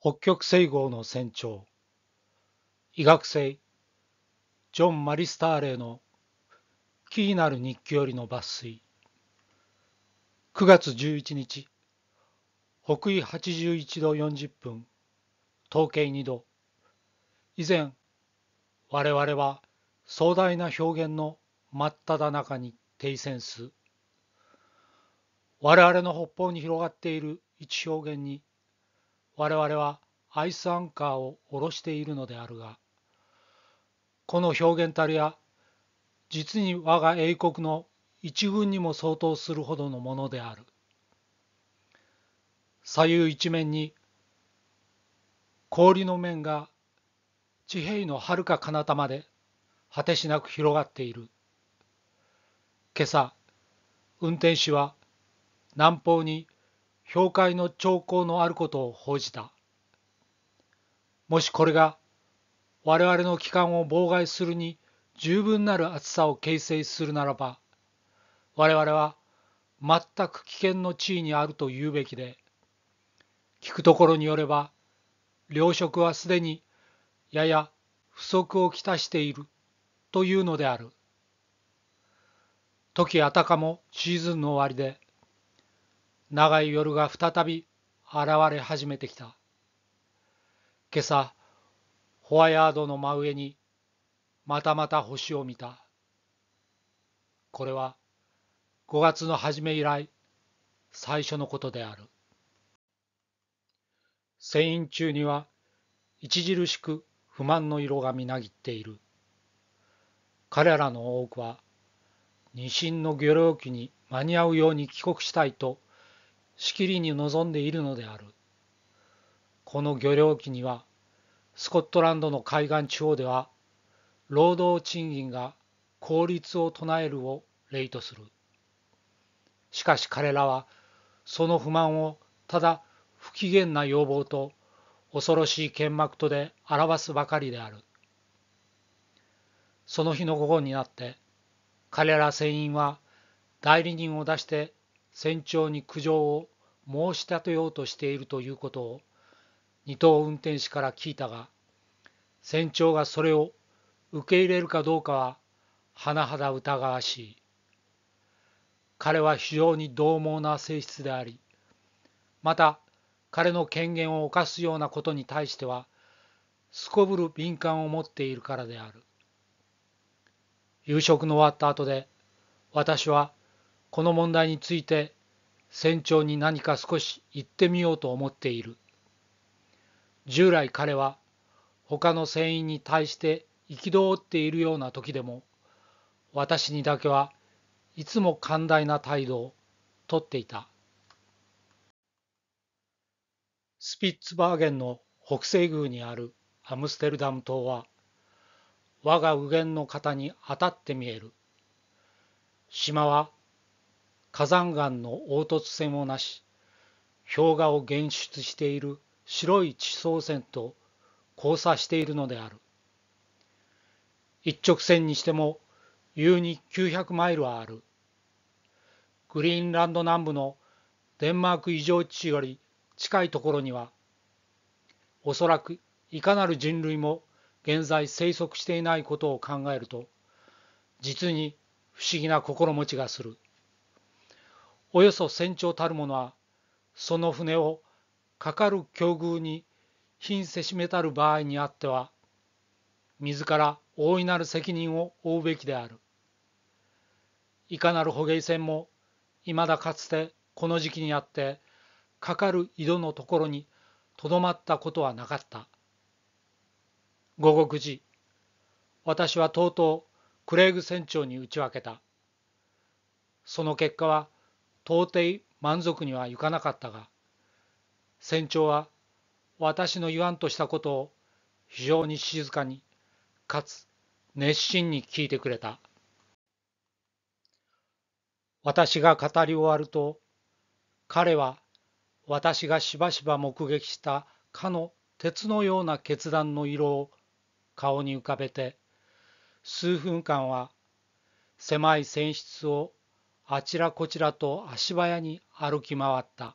北極星号の船長、医学生、ジョン・マリスターレの気になる日記よりの抜粋。9月11日、北緯81度40分、統計2度。以前、我々は壮大な表現の真っ只中に停戦す。我々の北方に広がっている一表現に我々はアイスアンカーを下ろしているのであるがこの表現たるや実に我が英国の一軍にも相当するほどのものである左右一面に氷の面が地平のはるか彼方まで果てしなく広がっている今朝運転手は南方に教会の兆候のあることを報じた。もしこれが我々の帰還を妨害するに十分なる厚さを形成するならば、我々は全く危険の地位にあると言うべきで、聞くところによれば、糧食はすでにやや不足をきたしているというのである。時あたかもシーズンの終わりで、長い夜が再び現れ始めてきた。今朝、ホワヤードの真上にまたまた星を見た。これは5月の初め以来最初のことである。船員中には著しく不満の色がみなぎっている。彼らの多くは、二神の漁労機に間に合うように帰国したいとしきりに望んでいるのである。この漁業期には、スコットランドの海岸地方では、労働賃金が効率を唱えるを例とする。しかし彼らは、その不満をただ不機嫌な要望と恐ろしい剣幕とで表すばかりである。その日の午後になって、彼ら船員は代理人を出して船長に苦情を申し立てようとしているということを二等運転士から聞いたが船長がそれを受け入れるかどうかは甚だ疑わしい彼は非常に獰猛な性質でありまた彼の権限を侵すようなことに対してはすこぶる敏感を持っているからである夕食の終わった後で私はこの問題について船長に何か少し言ってみようと思っている。従来彼は他の船員に対して憤っているような時でも私にだけはいつも寛大な態度をとっていた。スピッツバーゲンの北西宮にあるアムステルダム島は我が右舷の方に当たって見える。島は火山岩の凹凸性もなし氷河を現出している白い地層線と交差しているのである一直線にしても優に900マイルはあるグリーンランド南部のデンマーク異常地より近いところにはおそらくいかなる人類も現在生息していないことを考えると実に不思議な心持ちがする。およそ船長たる者はその船をかかる境遇に貧せしめたる場合にあっては自ら大いなる責任を負うべきであるいかなる捕鯨船もいまだかつてこの時期にあってかかる井戸のところにとどまったことはなかった午後9時私はとうとうクレイグ船長に打ち分けたその結果は到底満足にはいかなかったが船長は私の言わんとしたことを非常に静かにかつ熱心に聞いてくれた私が語り終わると彼は私がしばしば目撃したかの鉄のような決断の色を顔に浮かべて数分間は狭い船室をあちらこちらと足早に歩き回った。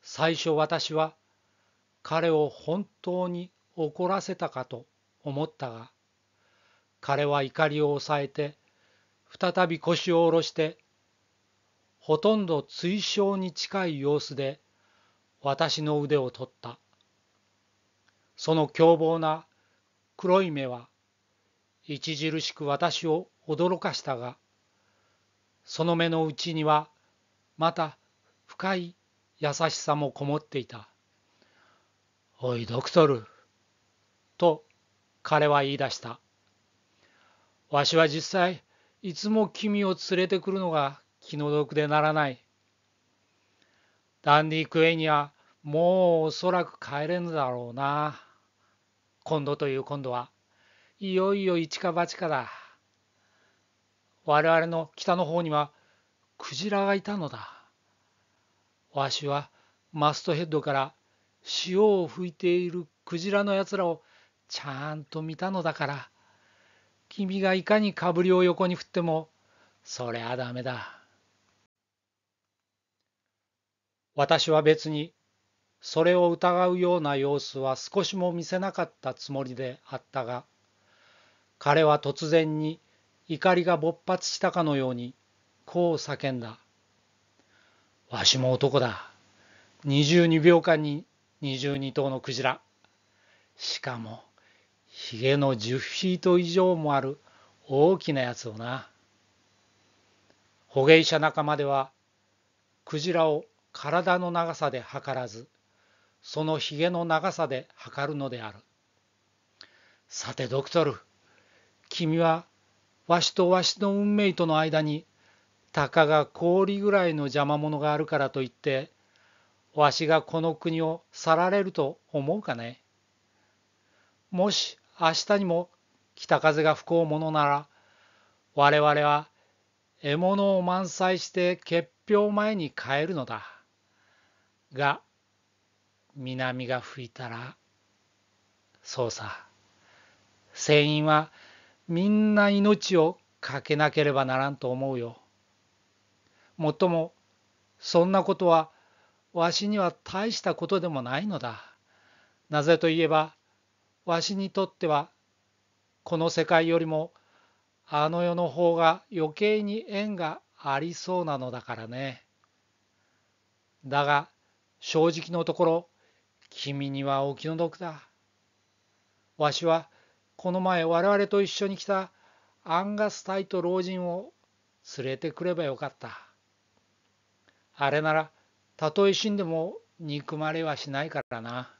最初私は彼を本当に怒らせたかと思ったが、彼は怒りを抑えて、再び腰を下ろして、ほとんど追笑に近い様子で私の腕を取った。その凶暴な黒い目は著しく私を驚かしたが、その目のうちにはまた深い優しさもこもっていた。おいドクトル、と彼は言い出した。わしは実際、いつも君を連れてくるのが気の毒でならない。ダンディ・クエイにはもうおそらく帰れぬだろうな。今度という今度は、いよいよ一か八かだ。我々の北の方にはクジラがいたのだ。わしはマストヘッドから潮を吹いているクジラのやつらをちゃんと見たのだから、君がいかにかぶりを横に振っても、そりゃダメだ。私は別にそれを疑うような様子は少しも見せなかったつもりであったが彼は突然に怒りが勃発したかのようにこう叫んだ。わしも男だ。22秒間に22頭のクジラ。しかも、ヒゲの10フィート以上もある大きなやつをな。捕鯨者仲間では、クジラを体の長さで測らず、そのヒゲの長さで測るのである。さて、ドクトル、君はわしとわしの運命との間にたかが氷ぐらいの邪魔者があるからといってわしがこの国を去られると思うかねもし明日にも北風が吹こうものなら我々は獲物を満載して結氷前に帰るのだが南が吹いたらそうさ船員はみんな命を懸けなければならんと思うよ。もっともそんなことはわしには大したことでもないのだ。なぜといえばわしにとってはこの世界よりもあの世の方が余計に縁がありそうなのだからね。だが正直のところ君にはお気の毒だ。わしはこの前我々と一緒に来たアンガス隊と老人を連れてくればよかった。あれならたとえ死んでも憎まれはしないからな。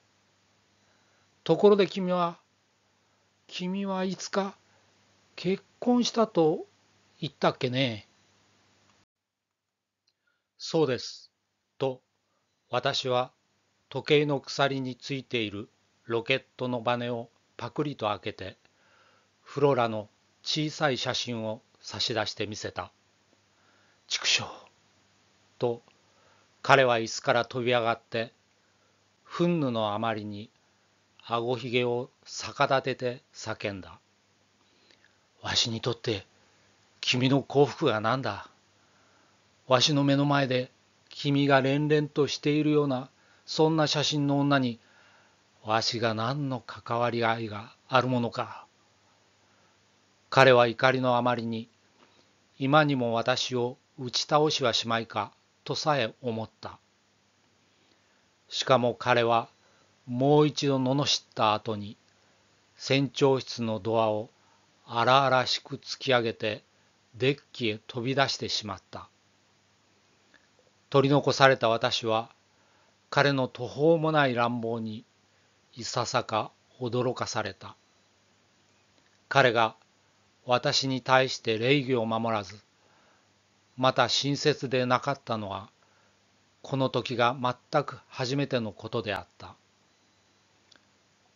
ところで君は、君はいつか結婚したと言ったっけね。そうです。と、私は時計の鎖についているロケットのバネをパクリと開けてフロラの小さい写真を差し出してみせた「畜生」と彼は椅子から飛び上がって憤怒のあまりにあごひげを逆立てて叫んだ「わしにとって君の幸福が何だわしの目の前で君が連々としているようなそんな写真の女にわしが何の関わり合いがあるものか。彼は怒りのあまりに、今にも私を打ち倒しはしまいか、とさえ思った。しかも彼はもう一度罵った後に、船長室のドアを荒々しく突き上げてデッキへ飛び出してしまった。取り残された私は彼の途方もない乱暴にいささか驚かされた。彼が私に対して礼儀を守らず、また親切でなかったのは、この時が全く初めてのことであった。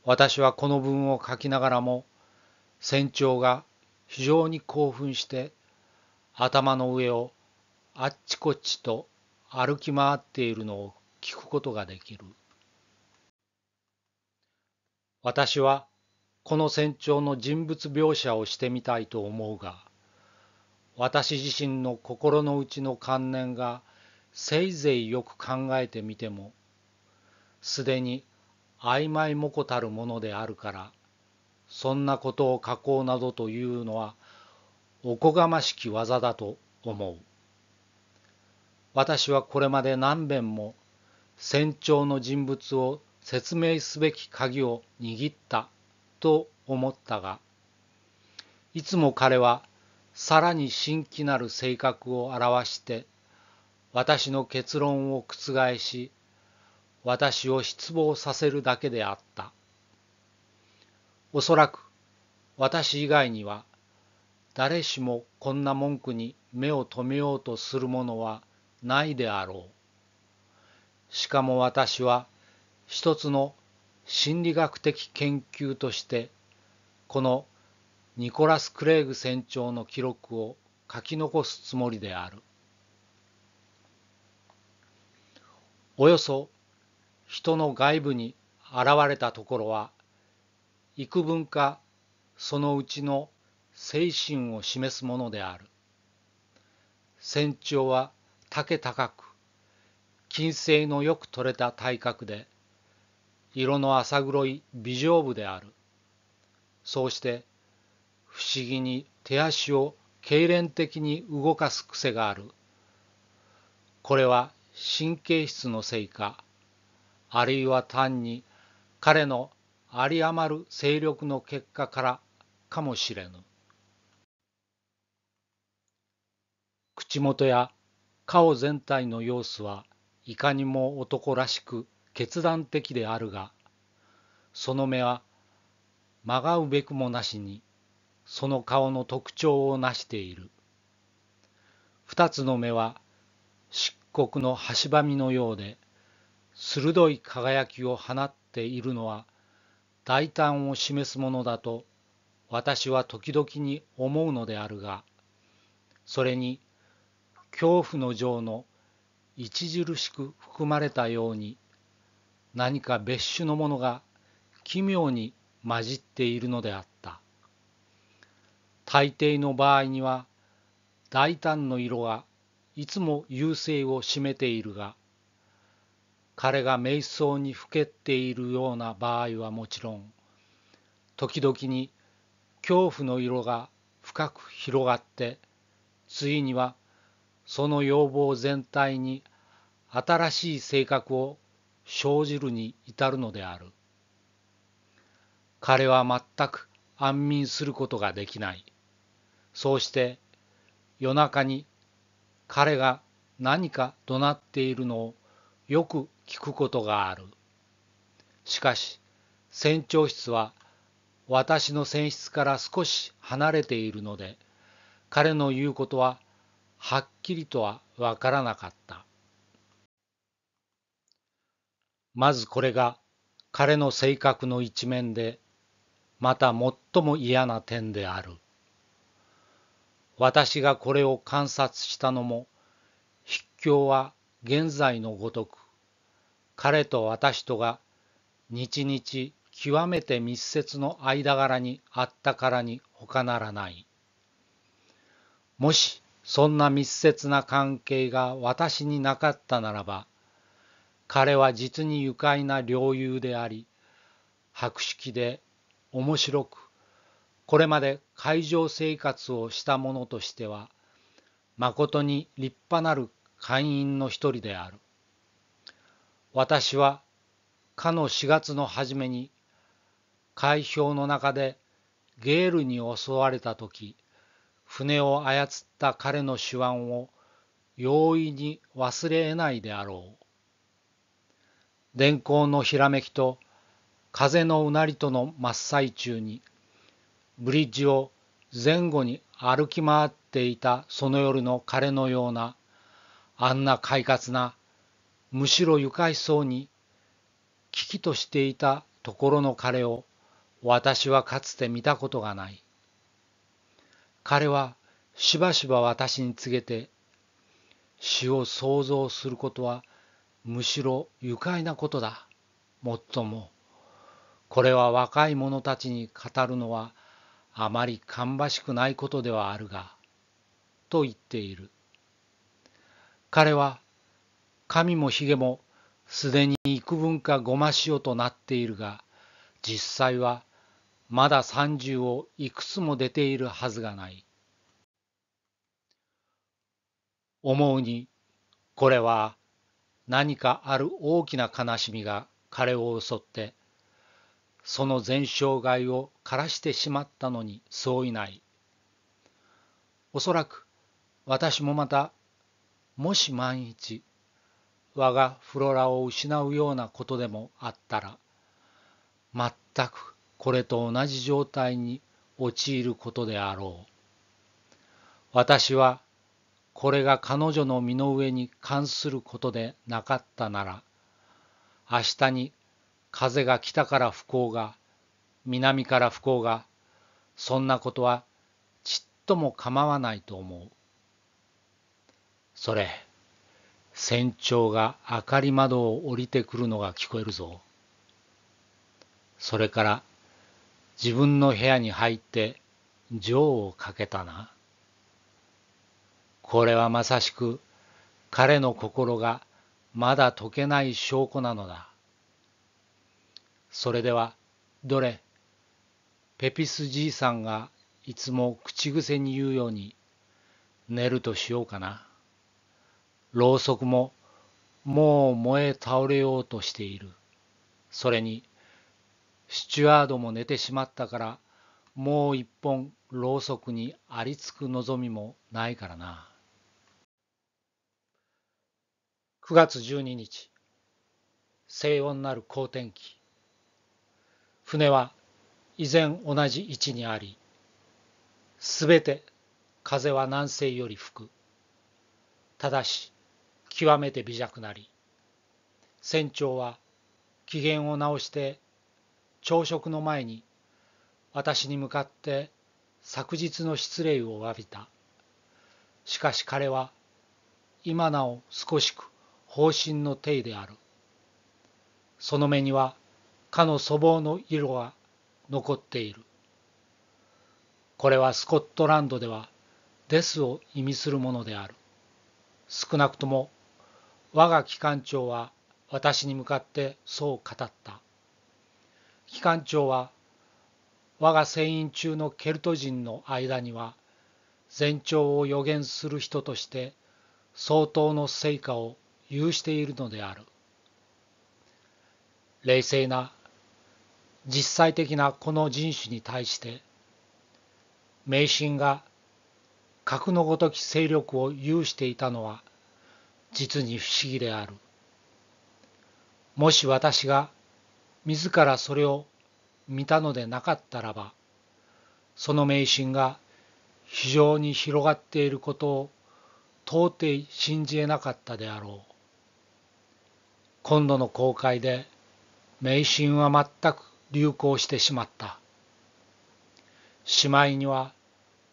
私はこの文を書きながらも、船長が非常に興奮して、頭の上をあっちこっちと歩き回っているのを聞くことができる。私はこの船長の人物描写をしてみたいと思うが私自身の心の内の観念がせいぜいよく考えてみてもすでに曖昧もこたるものであるからそんなことを書こうなどというのはおこがましき技だと思う私はこれまで何べんも船長の人物を説明すべき鍵を握ったと思ったがいつも彼はさらに新規なる性格を表して私の結論を覆し私を失望させるだけであったおそらく私以外には誰しもこんな文句に目を留めようとするものはないであろうしかも私は「一つの心理学的研究としてこのニコラス・クレイグ船長の記録を書き残すつもりであるおよそ人の外部に現れたところは幾分かそのうちの精神を示すものである船長は竹高く金星のよく取れた体格で色の浅黒い美女部であるそうして不思議に手足を痙攣的に動かす癖があるこれは神経質のせいかあるいは単に彼の有り余る勢力の結果からかもしれぬ口元や顔全体の様子はいかにも男らしく決断的であるがその目は曲がうべくもなしにその顔の特徴をなしている二つの目は漆黒の端ばみのようで鋭い輝きを放っているのは大胆を示すものだと私は時々に思うのであるがそれに恐怖の情の著しく含まれたように何か別種のものが奇妙に混じっているのであった。大抵の場合には大胆の色がいつも優勢を占めているが彼が瞑想にふけっているような場合はもちろん時々に恐怖の色が深く広がってついにはその要望全体に新しい性格を生じるに至るのである。彼は全く安眠することができない。そうして夜中に彼が何か怒鳴っているのをよく聞くことがある。しかし船長室は私の船室から少し離れているので彼の言うことははっきりとはわからなかった。まずこれが彼の性格の一面でまた最も嫌な点である私がこれを観察したのも筆境は現在のごとく彼と私とが日々極めて密接の間柄にあったからに他ならないもしそんな密接な関係が私になかったならば彼は実に愉快な領友であり博識で面白くこれまで会場生活をした者としてはまことに立派なる会員の一人である私はかの4月の初めに海氷の中でゲールに襲われた時船を操った彼の手腕を容易に忘れ得ないであろう電光のひらめきと風のうなりとの真っ最中にブリッジを前後に歩き回っていたその夜の彼のようなあんな快活なむしろ愉快そうに危機としていたところの彼を私はかつて見たことがない彼はしばしば私に告げて死を想像することはむしろ愉快なことだ。もっとも、これは若い者たちに語るのはあまり芳しくないことではあるが、と言っている。彼は、髪もひげもすでに幾分かごま塩となっているが、実際はまだ三十をいくつも出ているはずがない。思うに、これは何かある大きな悲しみが彼を襲ってその全生涯を枯らしてしまったのにそういないおそらく私もまたもし万一我がフロラを失うようなことでもあったら全くこれと同じ状態に陥ることであろう私はこれが彼女の身の上に関することでなかったなら明日に風が北から不幸が南から不幸がそんなことはちっとも構わないと思う。それ船長が明かり窓を降りてくるのが聞こえるぞ。それから自分の部屋に入って錠をかけたな。これはまさしく彼の心がまだ解けない証拠なのだ。それではどれペピスじいさんがいつも口癖に言うように寝るとしようかな。ろうそくももう燃え倒れようとしている。それにスチュワードも寝てしまったからもう一本ろうそくにありつく望みもないからな。9月12日静穏なる好天気船は依然同じ位置にありすべて風は南西より吹くただし極めて微弱なり船長は機嫌を直して朝食の前に私に向かって昨日の失礼を詫びたしかし彼は今なお少しく方針の体である。その目にはかの粗暴の色が残っている。これはスコットランドではデスを意味するものである。少なくとも我が機関長は私に向かってそう語った。機関長は我が船員中のケルト人の間には前兆を予言する人として相当の成果を有しているのである冷静な実際的なこの人種に対して迷信が核のごとき勢力を有していたのは実に不思議であるもし私が自らそれを見たのでなかったらばその迷信が非常に広がっていることを到底信じえなかったであろう今度の公開で迷信は全く流行してしまった。しまいには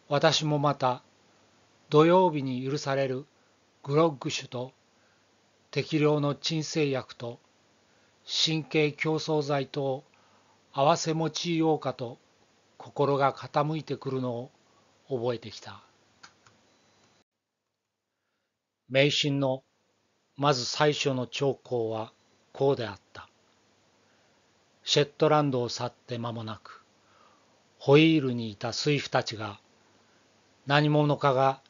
私もまた土曜日に許されるグロッグ酒と適量の鎮静薬と神経競争剤とをわせ用いようかと心が傾いてくるのを覚えてきた。迷信のまず最初の兆候はこうであった。シェットランドを去って間もなく、ホイールにいた水夫たちが、何者かが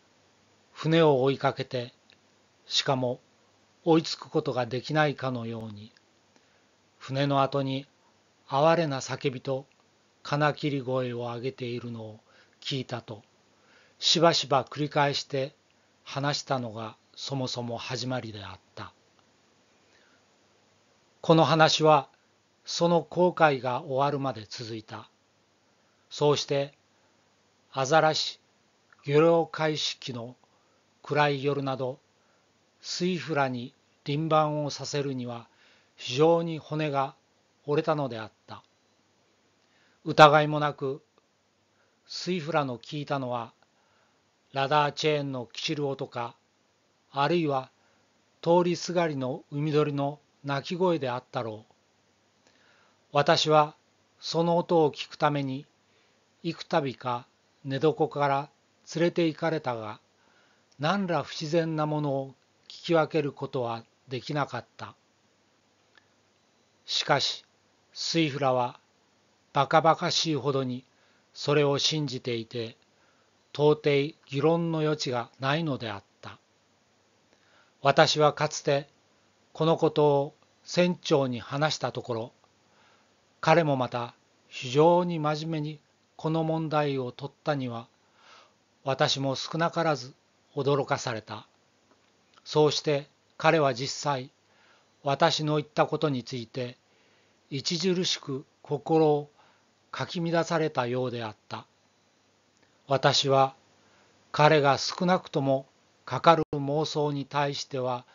船を追いかけて、しかも追いつくことができないかのように、船の後に哀れな叫びと金切り声を上げているのを聞いたと、しばしば繰り返して話したのがそもそも始まりであったこの話はその後悔が終わるまで続いたそうしてアザラシ漁業開始期の暗い夜などスイフラに輪番をさせるには非常に骨が折れたのであった疑いもなくスイフラの聞いたのはラダーチェーンのキチル音かあるいは通りすがりの海鳥の鳴き声であったろう。私はその音を聞くために幾度か寝床から連れて行かれたが何ら不自然なものを聞き分けることはできなかった。しかしスイフラはバカバカしいほどにそれを信じていて到底議論の余地がないのであった。私はかつてこのことを船長に話したところ彼もまた非常に真面目にこの問題を取ったには私も少なからず驚かされたそうして彼は実際私の言ったことについて著しく心をかき乱されたようであった私は彼が少なくともかかる妄想に対しては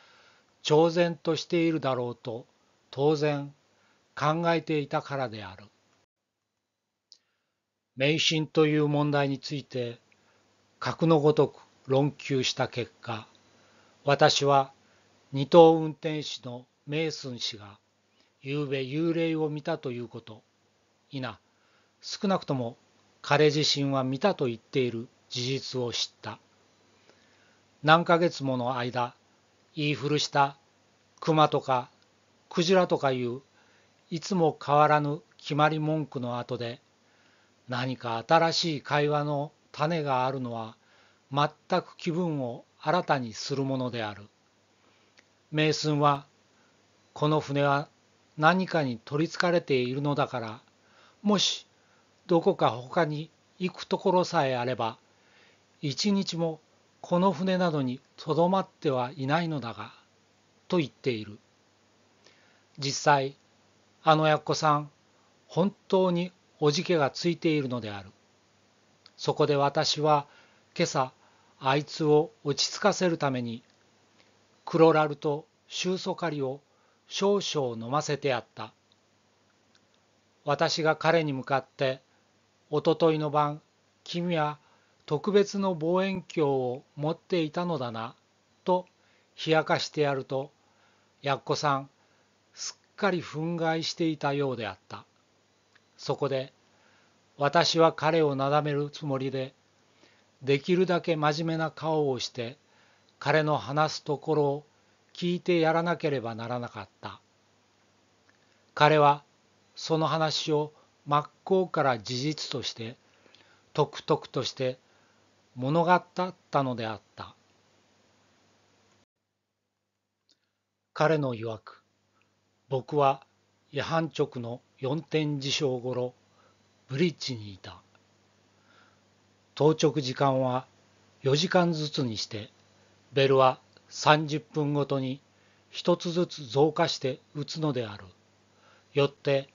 超然としているだろうと当然考えていたからである。迷信という問題について格のごとく論求した結果私は二等運転士のメイスン氏が昨夜幽霊を見たということ否少なくとも彼自身は見たと言っている事実を知った何ヶ月もの間言い古した熊とかクジラとかいういつも変わらぬ決まり文句の後で何か新しい会話の種があるのは全く気分を新たにするものである。名寸はこの船は何かに取りつかれているのだからもしどこか他に行くところさえあれば一日もこの船などにとどまってはいないのだが、と言っている。実際、あのやっこさん、本当におじけがついているのである。そこで私は今朝、あいつを落ち着かせるために、クロラルとシューソカリを少々飲ませてやった。私が彼に向かって、おとといの晩、君は特別の望遠鏡を持っていたのだな、と冷やかしてやると、やっこさん、すっかり憤慨していたようであった。そこで、私は彼をなだめるつもりで、できるだけ真面目な顔をして、彼の話すところを聞いてやらなければならなかった。彼はその話を真っ向から事実として、とくとくとして物語ったのであった彼の曰く僕は夜半直の四点事象頃ブリッジにいた当直時間は4時間ずつにしてベルは30分ごとに1つずつ増加して打つのであるよって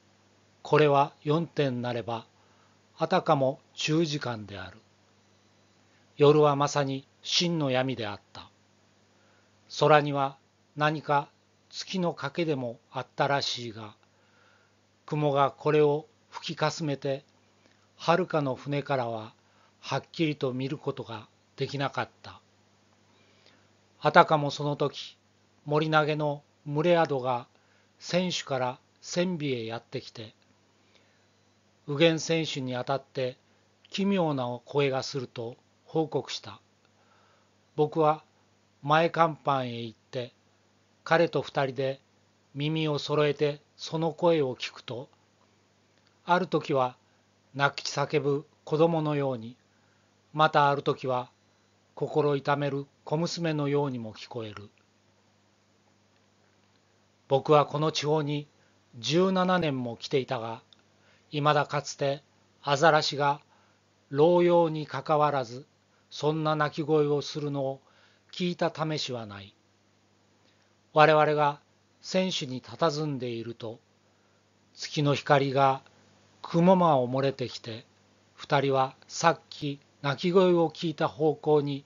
これは4点なればあたかも中時間である夜はまさに真の闇であった。空には何か月の欠けでもあったらしいが、雲がこれを吹きかすめて、はるかの船からははっきりと見ることができなかった。あたかもその時、森投げの群れ宿が選手から船尾へやってきて、右舷選手にあたって奇妙な声がすると、報告した僕は前甲板へ行って彼と二人で耳を揃えてその声を聞くとある時は泣き叫ぶ子供のようにまたある時は心痛める小娘のようにも聞こえる僕はこの地方に17年も来ていたがいまだかつてアザラシが老用にかかわらずそんな鳴き声をするのを聞いた試しはない。我々が選手に佇んでいると月の光が雲間を漏れてきて二人はさっき鳴き声を聞いた方向に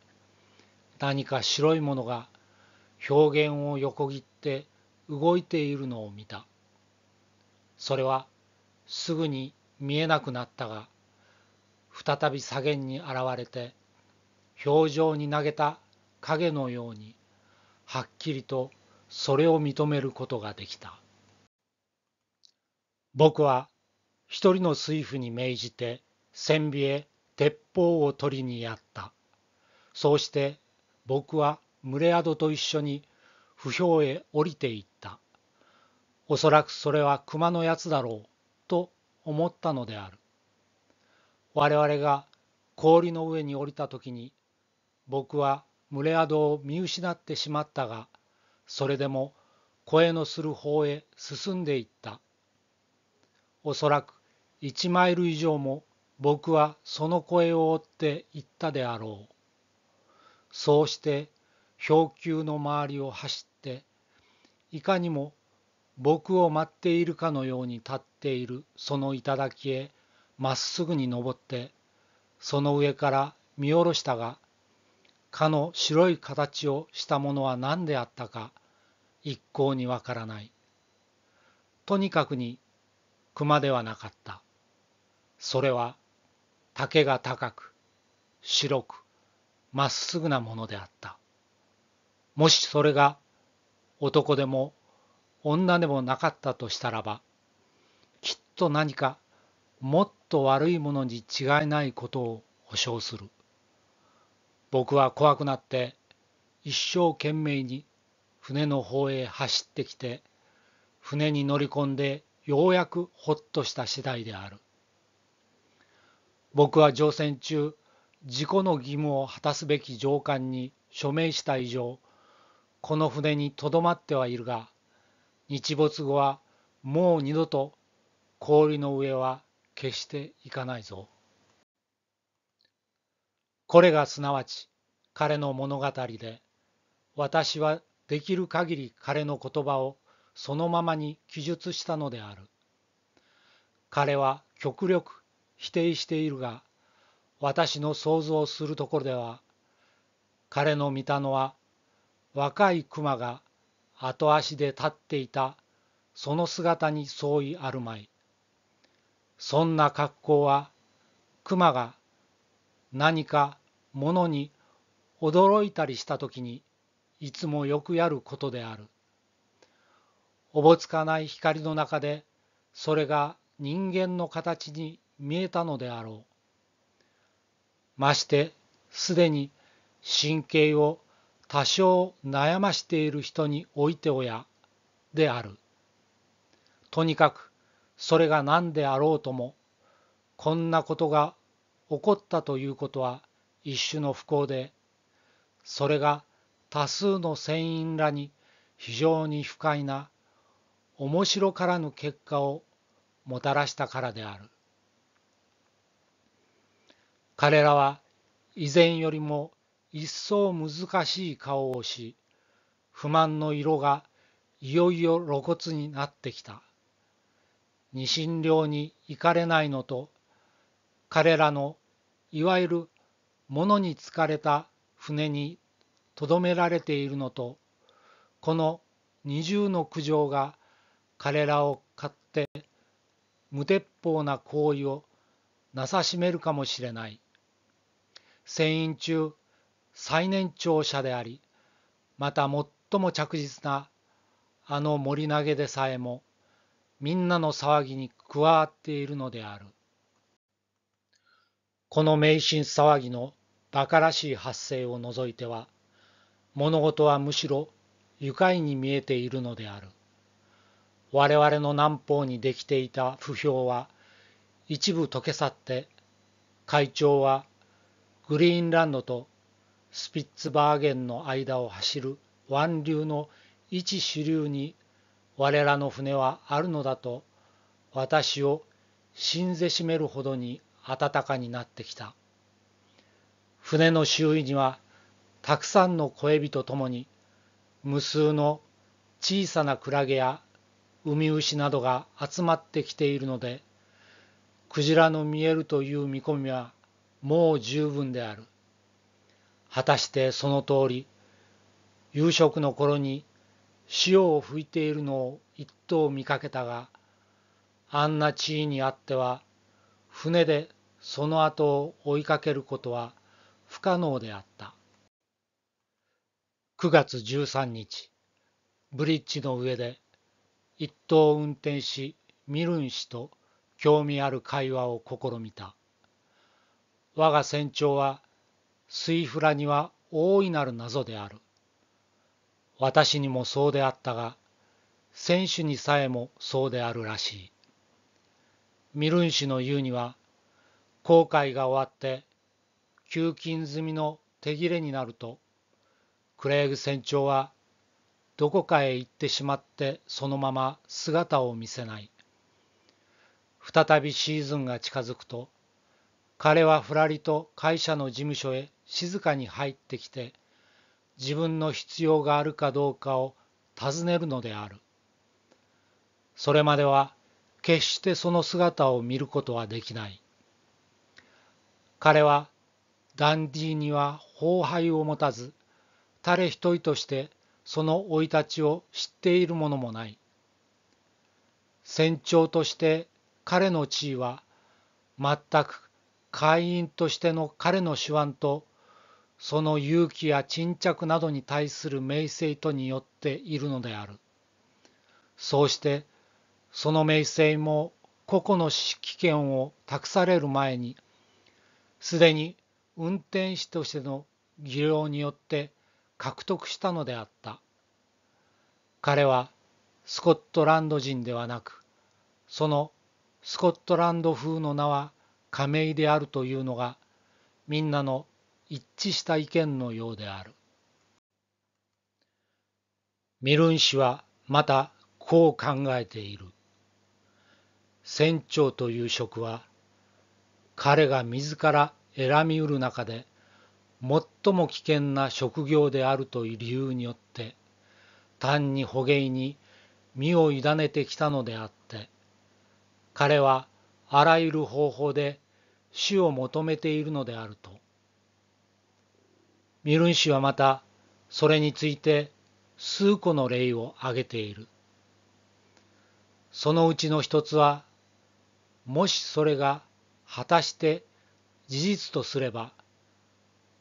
何か白いものが表現を横切って動いているのを見た。それはすぐに見えなくなったが再び左舷に現れて表情に投げた影のようにはっきりとそれを認めることができた僕は一人の水夫に命じて船尾へ鉄砲を取りにやったそうして僕は群れ宿と一緒に不評へ降りていったおそらくそれは熊のやつだろうと思ったのである我々が氷の上に降りた時に僕は群れ宿を見失ってしまったがそれでも声のする方へ進んでいったおそらく1マイル以上も僕はその声を追って行ったであろうそうして氷球の周りを走っていかにも僕を待っているかのように立っているその頂へまっすぐに登ってその上から見下ろしたがかの白い形をしたものは何であったか一向にわからない。とにかくに熊ではなかった。それは竹が高く白くまっすぐなものであった。もしそれが男でも女でもなかったとしたらばきっと何かもっと悪いものに違いないことを保証する。僕は怖くなって一生懸命に船の方へ走ってきて船に乗り込んでようやくほっとした次第である僕は乗船中事故の義務を果たすべき上官に署名した以上この船にとどまってはいるが日没後はもう二度と氷の上は決して行かないぞ。これがすなわち彼の物語で、私はできる限り彼の言葉をそのままに記述したのである。彼は極力否定しているが、私の想像するところでは、彼の見たのは若い熊が後足で立っていたその姿に相違あるまい。そんな格好は熊が何かものに驚いたりした時にいつもよくやることである。おぼつかない光の中でそれが人間の形に見えたのであろう。ましてすでに神経を多少悩ましている人においておやである。とにかくそれが何であろうともこんなことが起こったということは一種の不幸でそれが多数の船員らに非常に不快な面白からぬ結果をもたらしたからである彼らは以前よりも一層難しい顔をし不満の色がいよいよ露骨になってきた二神領に行かれないのと彼らのいわゆる物に疲れた船にとどめられているのとこの二重の苦情が彼らを買って無鉄砲な行為をなさしめるかもしれない。船員中最年長者でありまた最も着実なあの森投げでさえもみんなの騒ぎに加わっているのである。この迷信騒ぎの馬鹿らしい発生を除いては物事はむしろ愉快に見えているのである我々の南方にできていた不評は一部溶け去って会長はグリーンランドとスピッツバーゲンの間を走る湾流の一支流に我らの船はあるのだと私を死んでしめるほどに暖かになってきた。船の周囲にはたくさんの小エビとともに無数の小さなクラゲやウミウシなどが集まってきているのでクジラの見えるという見込みはもう十分である果たしてその通り夕食の頃に潮を吹いているのを一頭見かけたがあんな地位にあっては船でその後を追いかけることは不可能であった9月13日ブリッジの上で一等運転しミルン氏と興味ある会話を試みた我が船長はスイフラには大いなる謎である私にもそうであったが選手にさえもそうであるらしいミルン氏の言うには航海が終わって給金済みの手切れになるとクレーグ船長はどこかへ行ってしまってそのまま姿を見せない再びシーズンが近づくと彼はふらりと会社の事務所へ静かに入ってきて自分の必要があるかどうかを尋ねるのであるそれまでは決してその姿を見ることはできない彼はダンディーには荒廃を持たず、誰一人としてその生い立ちを知っているものもない。船長として彼の地位は、全く会員としての彼の手腕と、その勇気や沈着などに対する名声とによっているのである。そうして、その名声も個々の指揮権を託される前に、すでに運転士としての技量によって獲得したのであった彼はスコットランド人ではなくそのスコットランド風の名は亀井であるというのがみんなの一致した意見のようであるミルン氏はまたこう考えている船長という職は彼が自ら選びうる中で最も危険な職業であるという理由によって単に捕鯨に身を委ねてきたのであって彼はあらゆる方法で死を求めているのであると。ミルン氏はまたそれについて数個の例を挙げている。そのうちの一つはもしそれが果たして事実とすれば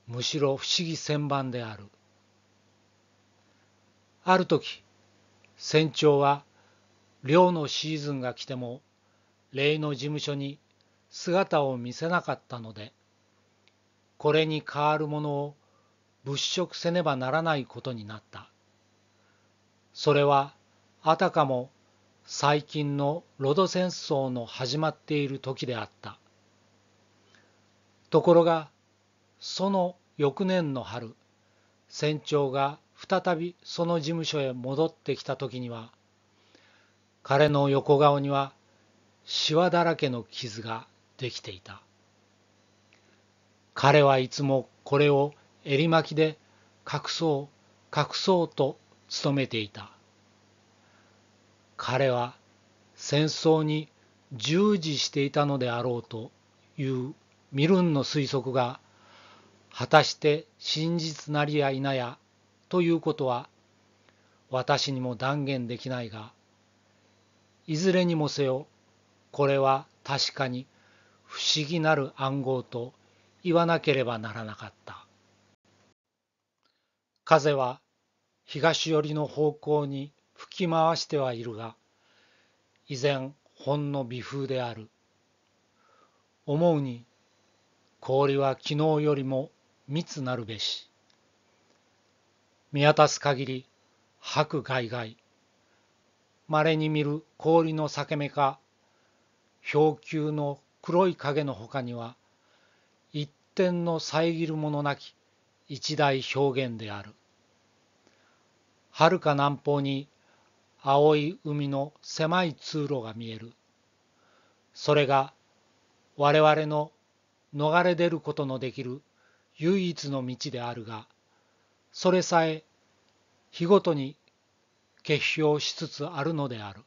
むしろ不思議千万であるある時船長は漁のシーズンが来ても霊の事務所に姿を見せなかったのでこれに代わるものを物色せねばならないことになったそれはあたかも最近のロド戦争の始まっている時であったところがその翌年の春船長が再びその事務所へ戻ってきた時には彼の横顔にはしわだらけの傷ができていた彼はいつもこれを襟巻きで隠そう隠そうと努めていた彼は戦争に従事していたのであろうというミルンの推測が果たして真実なりや否やということは私にも断言できないがいずれにもせよこれは確かに不思議なる暗号と言わなければならなかった風は東寄りの方向に吹き回してはいるが依然ほんの微風である思うに氷は昨日よりも密なるべし。見渡す限り、白外外。稀に見る氷の裂け目か、氷球の黒い影のほかには、一点の遮るものなき一大表現である。はるか南方に青い海の狭い通路が見える。それが我々の逃れ出ることのできる唯一の道であるがそれさえ日ごとに結氷しつつあるのである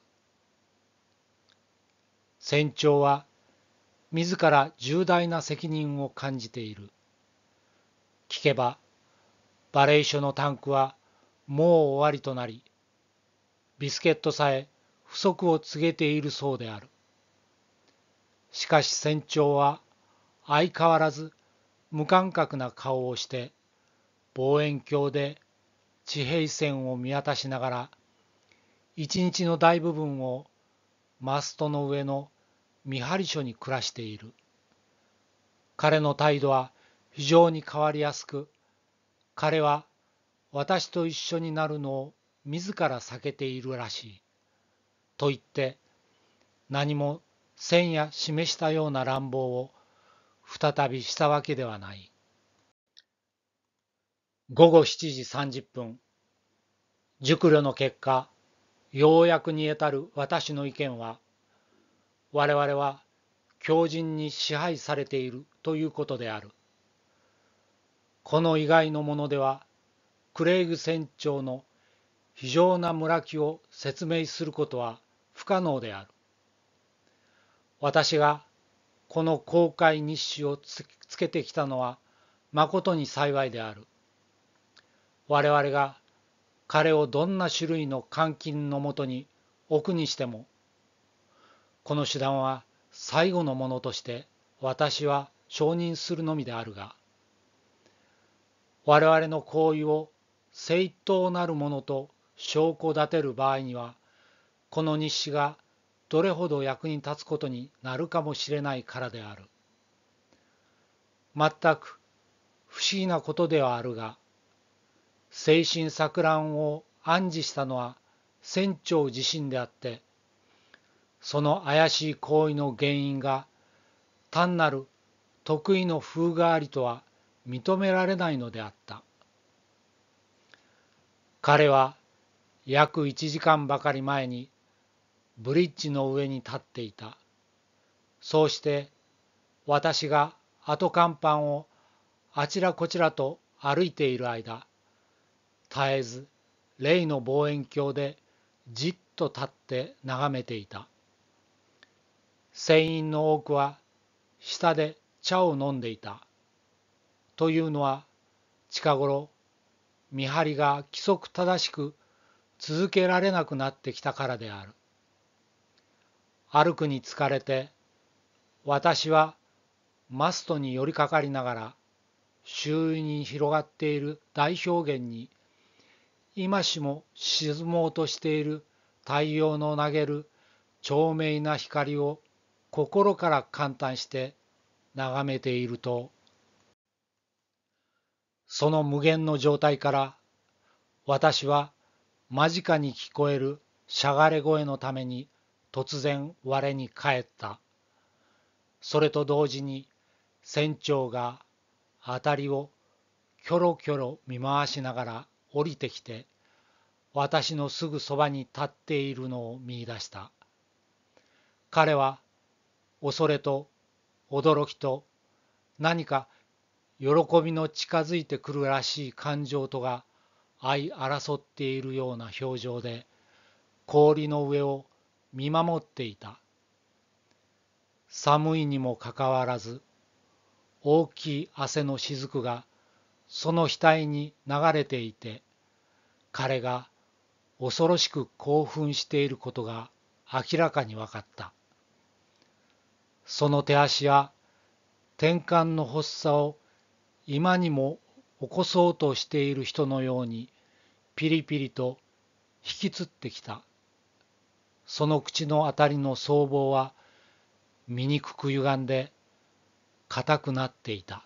船長は自ら重大な責任を感じている聞けばバレー書のタンクはもう終わりとなりビスケットさえ不足を告げているそうであるしかし船長は相変わらず無感覚な顔をして望遠鏡で地平線を見渡しながら一日の大部分をマストの上の見張り所に暮らしている彼の態度は非常に変わりやすく彼は私と一緒になるのを自ら避けているらしい。と言って何も線や示したような乱暴を再びしたわけではない。午後7時30分、熟慮の結果、ようやくに得たる私の意見は、我々は狂人に支配されているということである。この以外のものでは、クレイグ船長の非常な村木を説明することは不可能である。私がこの公開日誌をつけてきたのは誠に幸いである。我々が彼をどんな種類の監禁のもとに置くにしても、この手段は最後のものとして私は承認するのみであるが、我々の行為を正当なるものと証拠立てる場合には、この日誌がどれほど役に立つことになるかもしれないからである全く不思議なことではあるが精神錯乱を暗示したのは船長自身であってその怪しい行為の原因が単なる得意の風変わりとは認められないのであった彼は約1時間ばかり前にブリッジの上に立っていた。そうして私が後甲板をあちらこちらと歩いている間、絶えず例の望遠鏡でじっと立って眺めていた。船員の多くは下で茶を飲んでいた。というのは近頃見張りが規則正しく続けられなくなってきたからである。歩くに疲れて私はマストに寄りかかりながら周囲に広がっている大表現に今しも沈もうとしている太陽の投げる長明な光を心から感嘆して眺めているとその無限の状態から私は間近に聞こえるしゃがれ声のために突然我に返ったそれと同時に船長が辺りをキョロキョロ見回しながら降りてきて私のすぐそばに立っているのを見いだした彼は恐れと驚きと何か喜びの近づいてくるらしい感情とが相争っているような表情で氷の上を見守っていた寒いにもかかわらず大きい汗のしずくがその額に流れていて彼が恐ろしく興奮していることが明らかに分かったその手足や転換の発作を今にも起こそうとしている人のようにピリピリと引きつってきたその口のあたりの僧帽は醜く歪んで硬くなっていた。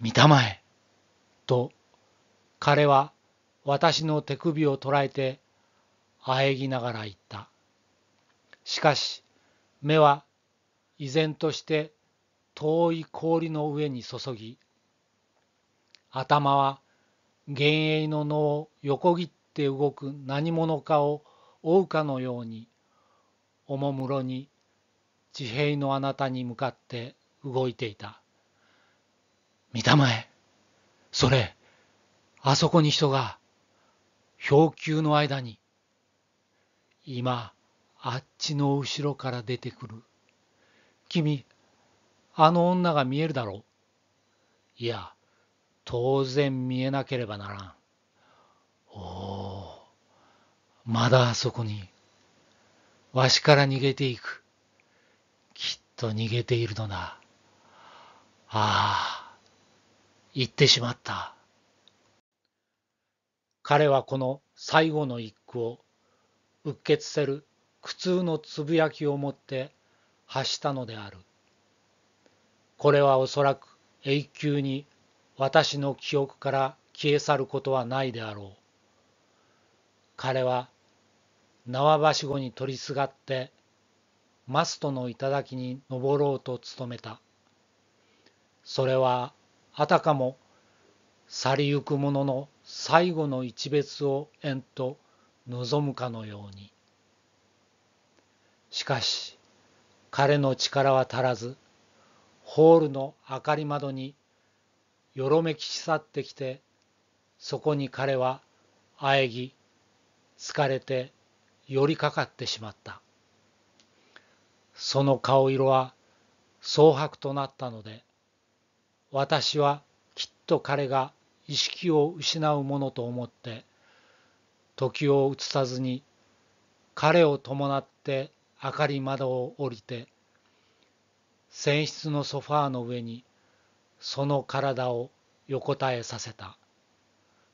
見たまえと彼は私の手首を捉えてあえぎながら言った。しかし目は依然として遠い氷の上に注ぎ頭は幻影の野を横切って動く何者かを追うかのようにおもむろに地平のあなたに向かって動いていた「見たまえそれあそこに人が氷球の間に今あっちの後ろから出てくる君あの女が見えるだろういや当然見えなければならんおおまだあそこに、わしから逃げていく。きっと逃げているのだ。ああ、行ってしまった。彼はこの最後の一句を、うっ血せる苦痛のつぶやきをもって発したのである。これはおそらく永久に私の記憶から消え去ることはないであろう。彼は縄ばしごに取りすがって、マストの頂に登ろうと努めた。それは、あたかも、去りゆく者の最後の一別を縁と望むかのように。しかし、彼の力は足らず、ホールの明かり窓によろめきし去ってきて、そこに彼はあえぎ、疲れて寄りかかってしまった。その顔色は蒼白となったので、私はきっと彼が意識を失うものと思って、時を移さずに彼を伴って明かり窓を降りて、船室のソファーの上にその体を横たえさせた。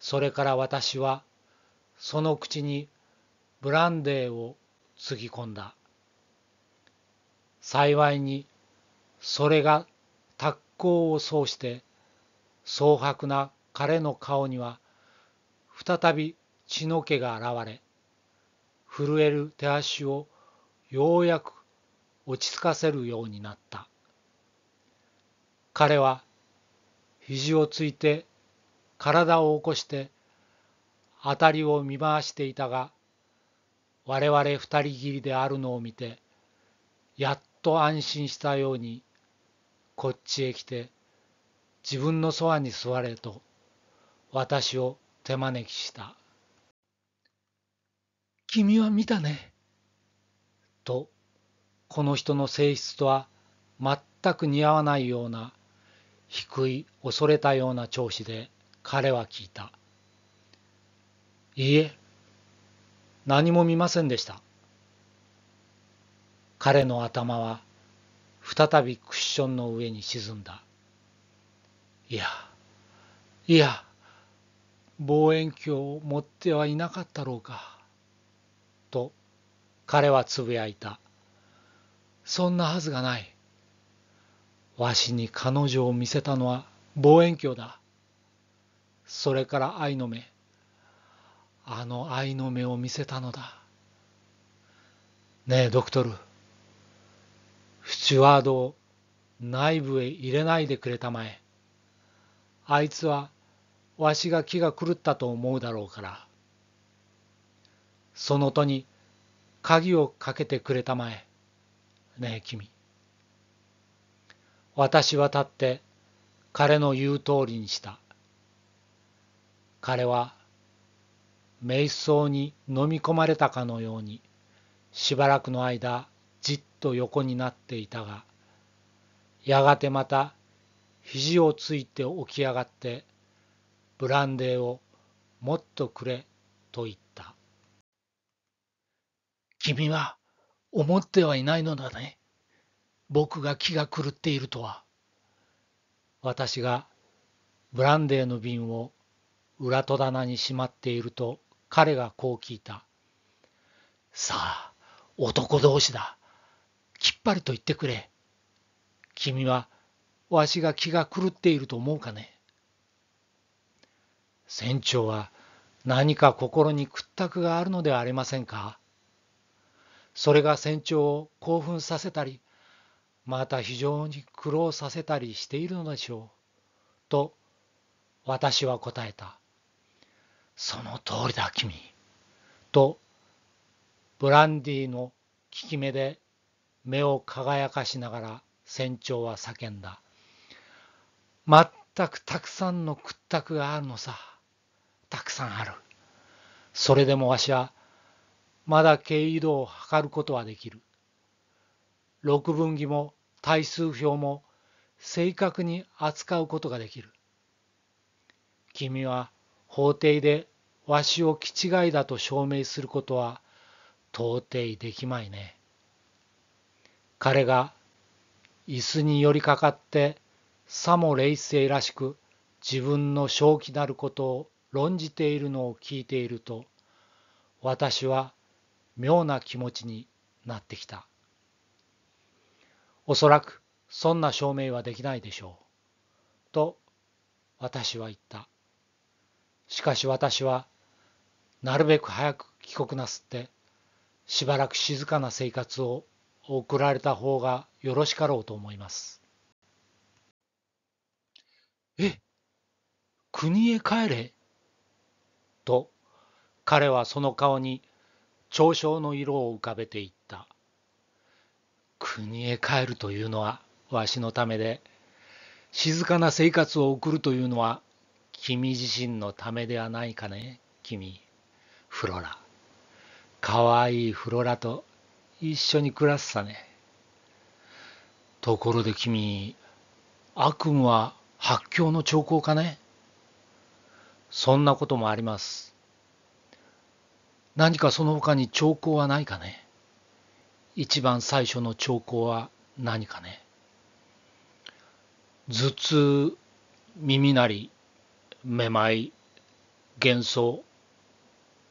それから私はその口にブランデーをつぎ込んだ幸いにそれが卓光を奏して蒼白な彼の顔には再び血の気が現れ震える手足をようやく落ち着かせるようになった彼は肘をついて体を起こして辺りを見回していたが我々二人きりであるのを見てやっと安心したようにこっちへ来て自分のそばに座れと私を手招きした「君は見たね」とこの人の性質とは全く似合わないような低い恐れたような調子で彼は聞いた「いいえ何も見ませんでした。彼の頭は再びクッションの上に沈んだ。いや、いや、望遠鏡を持ってはいなかったろうか。と彼はつぶやいた。そんなはずがない。わしに彼女を見せたのは望遠鏡だ。それから愛の目。あの愛の目を見せたのだ。ねえ、ドクトル。スチュワードを内部へ入れないでくれたまえ。あいつはわしが気が狂ったと思うだろうから。その戸に鍵をかけてくれたまえ。ねえ、君。私は立って彼の言う通りにした。彼は瞑想に飲み込まれたかのようにしばらくの間じっと横になっていたがやがてまた肘をついて起き上がってブランデーをもっとくれと言った君は思ってはいないのだね僕が気が狂っているとは私がブランデーの瓶を裏戸棚にしまっていると彼がこう聞いた。さあ、男同士だ。きっぱりと言ってくれ。君はわしが気が狂っていると思うかね。船長は何か心に屈託があるのではありませんか。それが船長を興奮させたり、また非常に苦労させたりしているのでしょう。と私は答えた。その通りだ君。とブランディの効き目で目を輝かしながら船長は叫んだ。まったくたくさんの屈託があるのさ。たくさんある。それでもわしはまだ経緯度を測ることはできる。六分岐も対数表も正確に扱うことができる。君は法廷でわしを気違いだと証明することは到底できまいね。彼が椅子に寄りかかってさも冷静らしく自分の正気なることを論じているのを聞いていると私は妙な気持ちになってきた。おそらくそんな証明はできないでしょう。と私は言った。しかし私は、なるべく早く帰国なすって、しばらく静かな生活を送られた方がよろしかろうと思います。え、国へ帰れと、彼はその顔に嘲笑の色を浮かべていった。国へ帰るというのはわしのためで、静かな生活を送るというのは君自身のためではないかね、君。フロラ。かわいいフロラと一緒に暮らすさね。ところで君、悪夢は発狂の兆候かねそんなこともあります。何かその他に兆候はないかね一番最初の兆候は何かね頭痛、耳鳴り、めまい幻想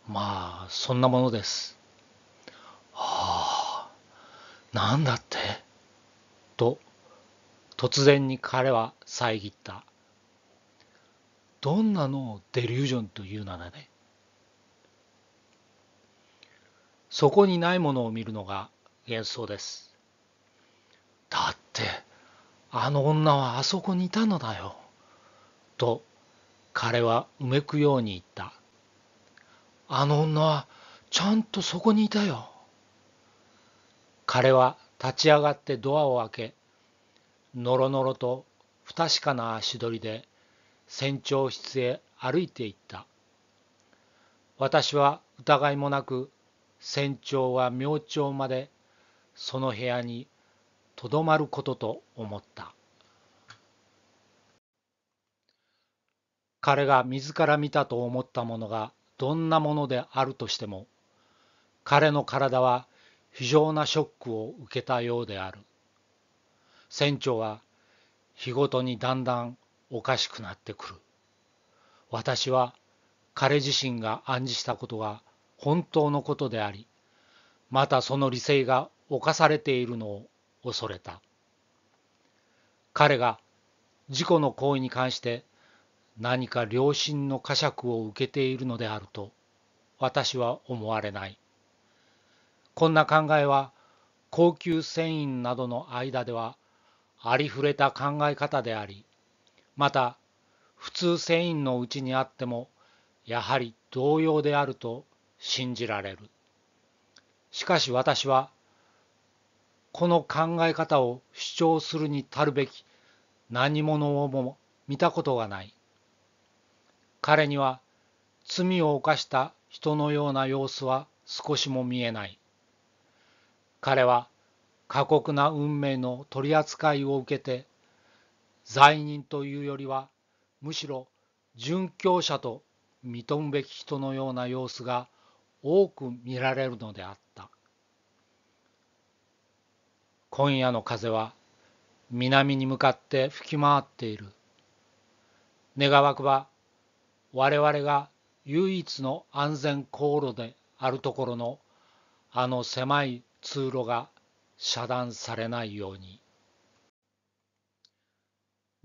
まあそんなものですああなんだってと突然に彼は遮ったどんなのをデリュージョンというならねそこにないものを見るのが幻想ですだってあの女はあそこにいたのだよと彼はうめくように言った。あの女はちゃんとそこにいたよ。彼は立ち上がってドアを開け、のろのろと不確かな足取りで船長室へ歩いていった。私は疑いもなく船長は明朝までその部屋にとどまることと思った。彼が自ら見たと思ったものがどんなものであるとしても彼の体は非常なショックを受けたようである船長は日ごとにだんだんおかしくなってくる私は彼自身が暗示したことが本当のことでありまたその理性が侵されているのを恐れた彼が自己の行為に関して何か良心の呵責を受けているのであると私は思われない。こんな考えは高級船員などの間ではありふれた考え方でありまた普通船員のうちにあってもやはり同様であると信じられる。しかし私はこの考え方を主張するに足るべき何者をも見たことがない。彼には罪を犯した人のような様子は少しも見えない。彼は過酷な運命の取り扱いを受けて罪人というよりはむしろ殉教者と認むべき人のような様子が多く見られるのであった今夜の風は南に向かって吹き回っている願わくば我々が唯一の安全航路であるところのあの狭い通路が遮断されないように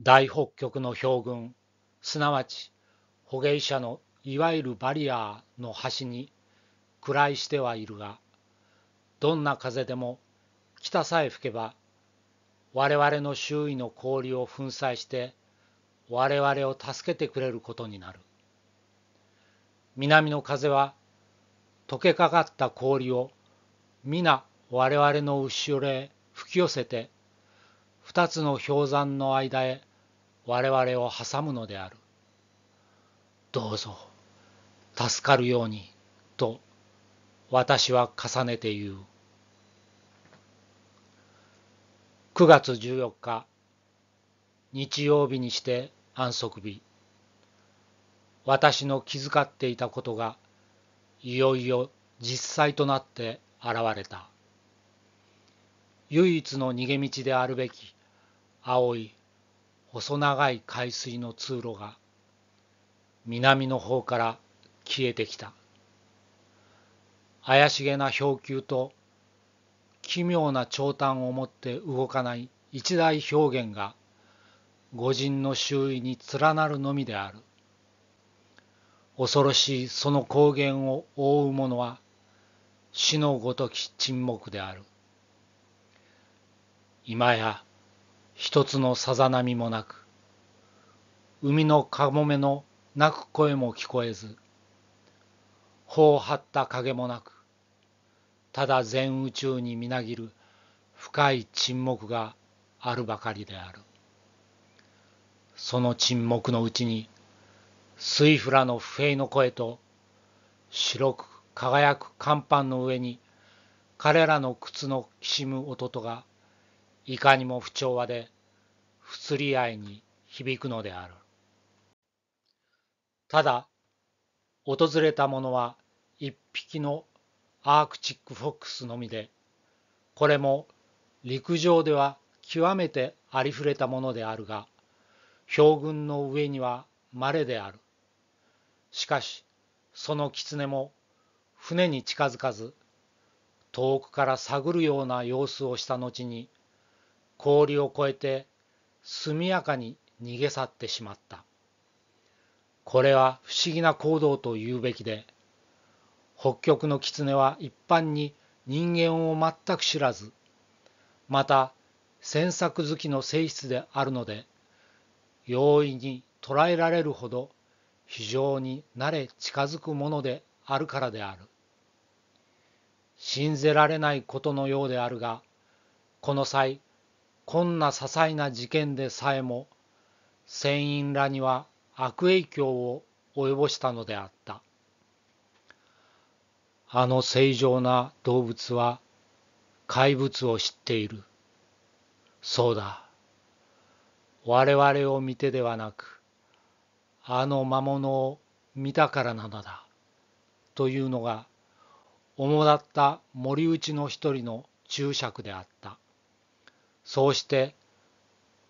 大北極の氷群すなわち捕鯨者のいわゆるバリアーの端に暗いしてはいるがどんな風でも北さえ吹けば我々の周囲の氷を粉砕して我々を助けてくれることになる。南の風は溶けかかった氷を皆我々の後ろへ吹き寄せて二つの氷山の間へ我々を挟むのである。どうぞ助かるようにと私は重ねて言う。9月14日日曜日にして安息日。私の気遣っていたことがいよいよ実際となって現れた唯一の逃げ道であるべき青い細長い海水の通路が南の方から消えてきた怪しげな氷球と奇妙な長短を持って動かない一大表現が五人の周囲に連なるのみである恐ろしいその高原を覆うものは死のごとき沈黙である今や一つのさざ波もなく海のかもめの鳴く声も聞こえず頬張った影もなくただ全宇宙にみなぎる深い沈黙があるばかりであるその沈黙のうちにスイフラの不平の声と白く輝く甲板の上に彼らの靴のきしむ音がいかにも不調和で不釣り合いに響くのであるただ訪れた者は一匹のアークチックフォックスのみでこれも陸上では極めてありふれたものであるが氷群の上には稀であるしかしその狐も船に近づかず遠くから探るような様子をした後に氷を越えて速やかに逃げ去ってしまったこれは不思議な行動と言うべきで北極の狐は一般に人間を全く知らずまた詮索好きの性質であるので容易に捉えられるほど非常に慣れ近づくものであるからである。信ぜられないことのようであるが、この際、こんな些細な事件でさえも、船員らには悪影響を及ぼしたのであった。あの正常な動物は怪物を知っている。そうだ。我々を見てではなく、あの魔物を見たからなのだというのが主だった森内の一人の注釈であったそうして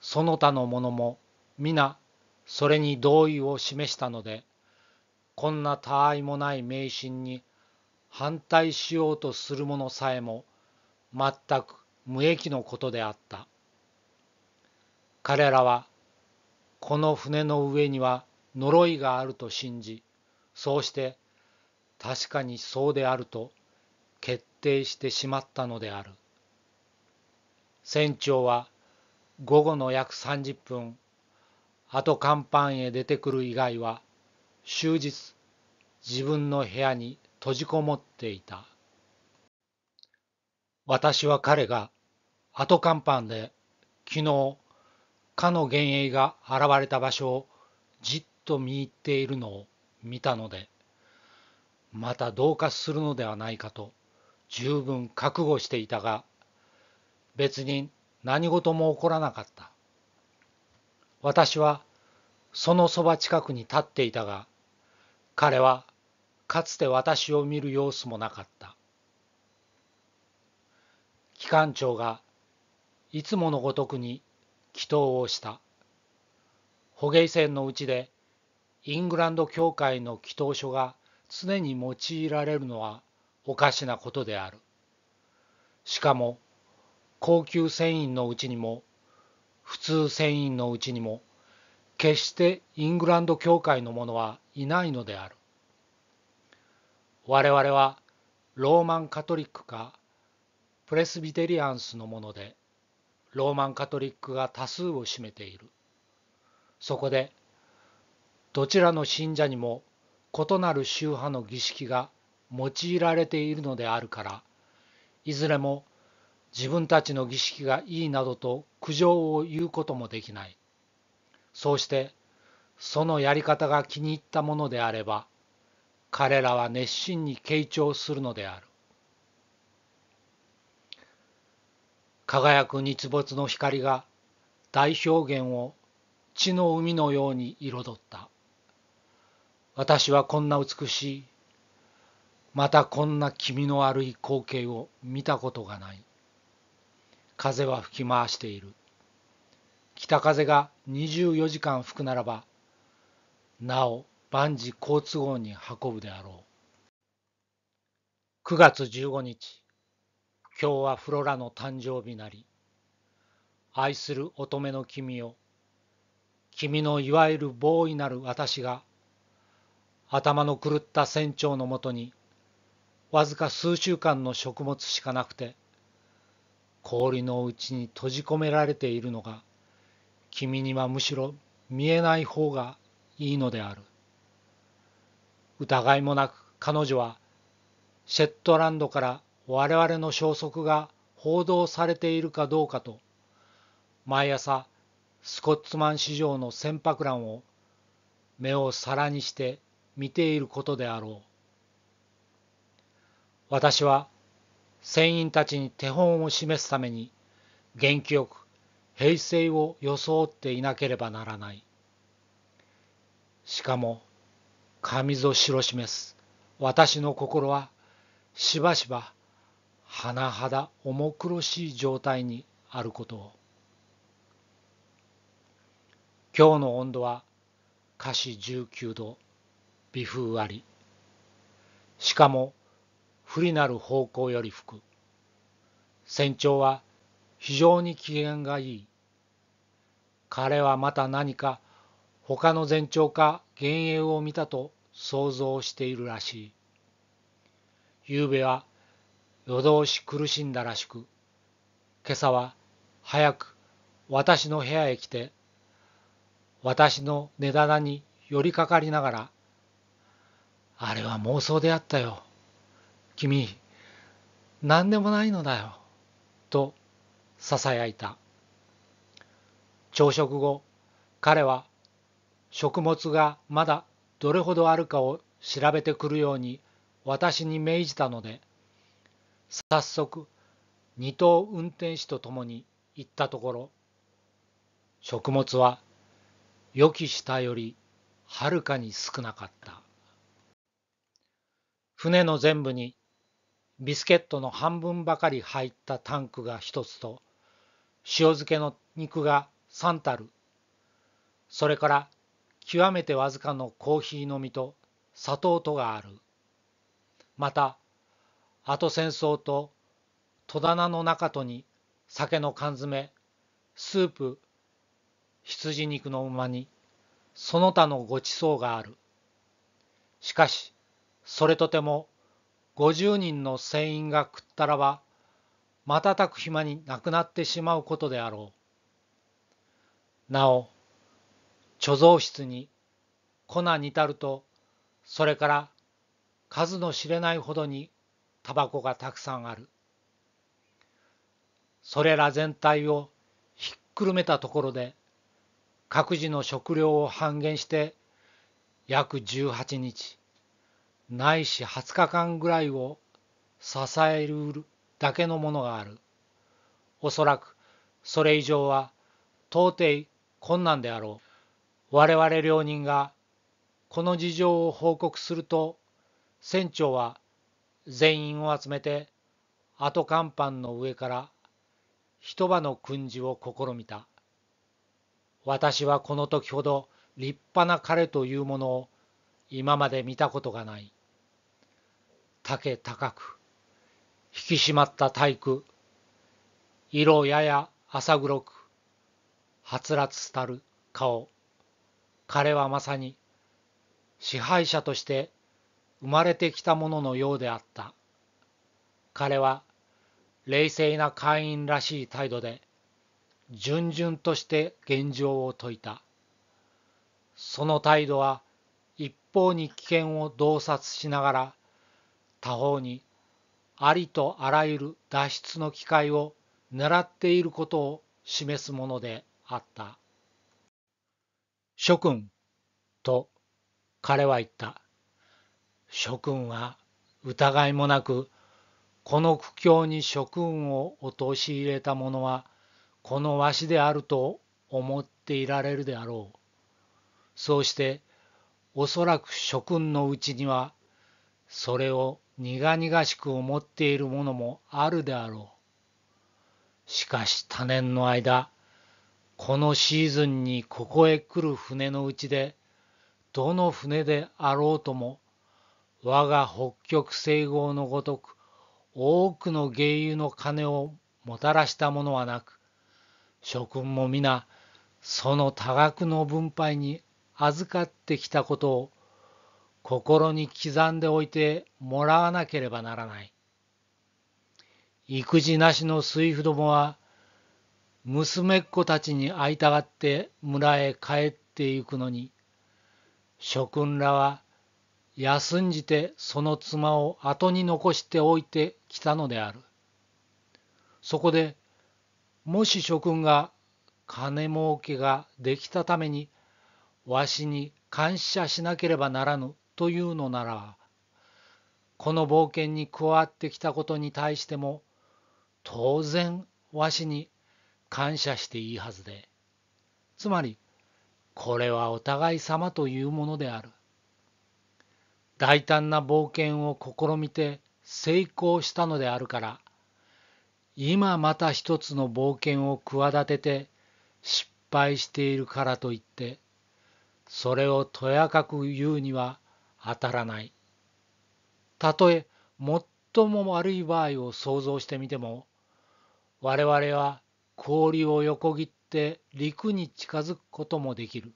その他の者も皆それに同意を示したのでこんな他愛もない迷信に反対しようとする者さえも全く無益のことであった彼らはこの船の上には呪いがあると信じそうして確かにそうであると決定してしまったのである船長は午後の約30分後甲板へ出てくる以外は終日自分の部屋に閉じこもっていた私は彼が後甲板で昨日かの幻影が現れた場所をじっと見入っているのを見たのでまた同化するのではないかと十分覚悟していたが別に何事も起こらなかった私はそのそば近くに立っていたが彼はかつて私を見る様子もなかった機関長がいつものごとくに祈祷をした捕鯨船のうちでイングランド教会の祈祷書が常に用いられるのはおかしなことである。しかも高級船員のうちにも普通船員のうちにも決してイングランド教会の者はいないのである。我々はローマンカトリックかプレスビテリアンスのものでローマンカトリックが多数を占めている。そこでどちらの信者にも異なる宗派の儀式が用いられているのであるからいずれも自分たちの儀式がいいなどと苦情を言うこともできないそうしてそのやり方が気に入ったものであれば彼らは熱心に傾聴するのである輝く日没の光が大表現を地の海のように彩った私はこんな美しいまたこんな気味の悪い光景を見たことがない風は吹き回している北風が24時間吹くならばなお万事好都合に運ぶであろう9月15日今日はフロラの誕生日なり愛する乙女の君を君のいわゆるボになる私が頭の狂った船長のもとにわずか数週間の食物しかなくて氷の内に閉じ込められているのが君にはむしろ見えない方がいいのである疑いもなく彼女はシェットランドから我々の消息が報道されているかどうかと毎朝スコッツマン市場の船舶欄を目を皿にして見ていることであろう私は船員たちに手本を示すために元気よく平成を装っていなければならないしかも神ぞ白示す私の心はしばしば甚だ重苦しい状態にあることを今日の温度は華氏19度微風ありしかも不利なる方向より吹く船長は非常に機嫌がいい彼はまた何か他の前兆か幻影を見たと想像しているらしい夕べは夜通し苦しんだらしく今朝は早く私の部屋へ来て私の寝棚に寄りかかりながらあれは妄想であったよ。君、何でもないのだよ。と、囁いた。朝食後、彼は食物がまだどれほどあるかを調べてくるように私に命じたので、早速、二等運転士と共に行ったところ、食物は予期したよりはるかに少なかった。船の全部にビスケットの半分ばかり入ったタンクが一つと塩漬けの肉が三たるそれから極めてわずかのコーヒーのみと砂糖とがあるまた後戦争と戸棚の中とに酒の缶詰スープ羊肉の馬にその他のごちそうがあるしかしそれとても50人の船員が食ったらば瞬く暇になくなってしまうことであろう。なお貯蔵室に粉に至るとそれから数の知れないほどにタバコがたくさんある。それら全体をひっくるめたところで各自の食料を半減して約18日ないし20日間ぐらいを支えるだけのものがある。おそらくそれ以上は到底困難であろう。我々両人がこの事情を報告すると船長は全員を集めて後甲板の上から一晩の訓示を試みた。私はこの時ほど立派な彼というものを今まで見たことがない。丈高く引き締まった体育色やや浅黒くはつらつたる顔彼はまさに支配者として生まれてきたもののようであった彼は冷静な会員らしい態度で順々として現状を説いたその態度は一方に危険を洞察しながら他方にありとあらゆる脱出の機会を狙っていることを示すものであった。諸君と彼は言った。諸君は疑いもなくこの苦境に諸君を陥れた者はこのわしであると思っていられるであろう。そうしておそらく諸君のうちにはそれを苦々しく思っているものもあるであろう。しかし多年の間、このシーズンにここへ来る船のうちで、どの船であろうとも、我が北極西郷のごとく、多くの芸油の金をもたらしたものはなく、諸君も皆、その多額の分配に預かってきたことを心に刻んでおいてもらわなければならない。育児なしの水夫どもは、娘っ子たちに会いたがって村へ帰ってゆくのに、諸君らは休んじてその妻を後に残しておいてきたのである。そこで、もし諸君が金儲けができたために、わしに感謝しなければならぬというのならこの冒険に加わってきたことに対しても当然わしに感謝していいはずでつまりこれはお互い様というものである大胆な冒険を試みて成功したのであるから今また一つの冒険を企てて失敗しているからといってそれをとやかく言うには当たらないたとえ最も悪い場合を想像してみても我々は氷を横切って陸に近づくこともできる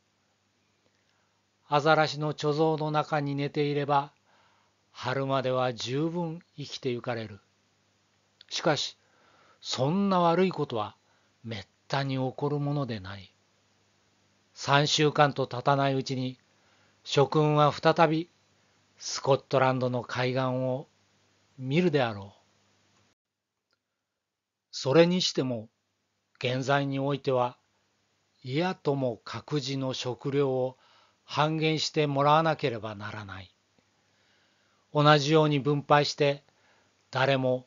アザラシの貯蔵の中に寝ていれば春までは十分生きてゆかれるしかしそんな悪いことはめったに起こるものでない3週間と経たないうちに諸君は再びスコットランドの海岸を見るであろう。それにしても現在においては嫌とも各自の食料を半減してもらわなければならない。同じように分配して誰も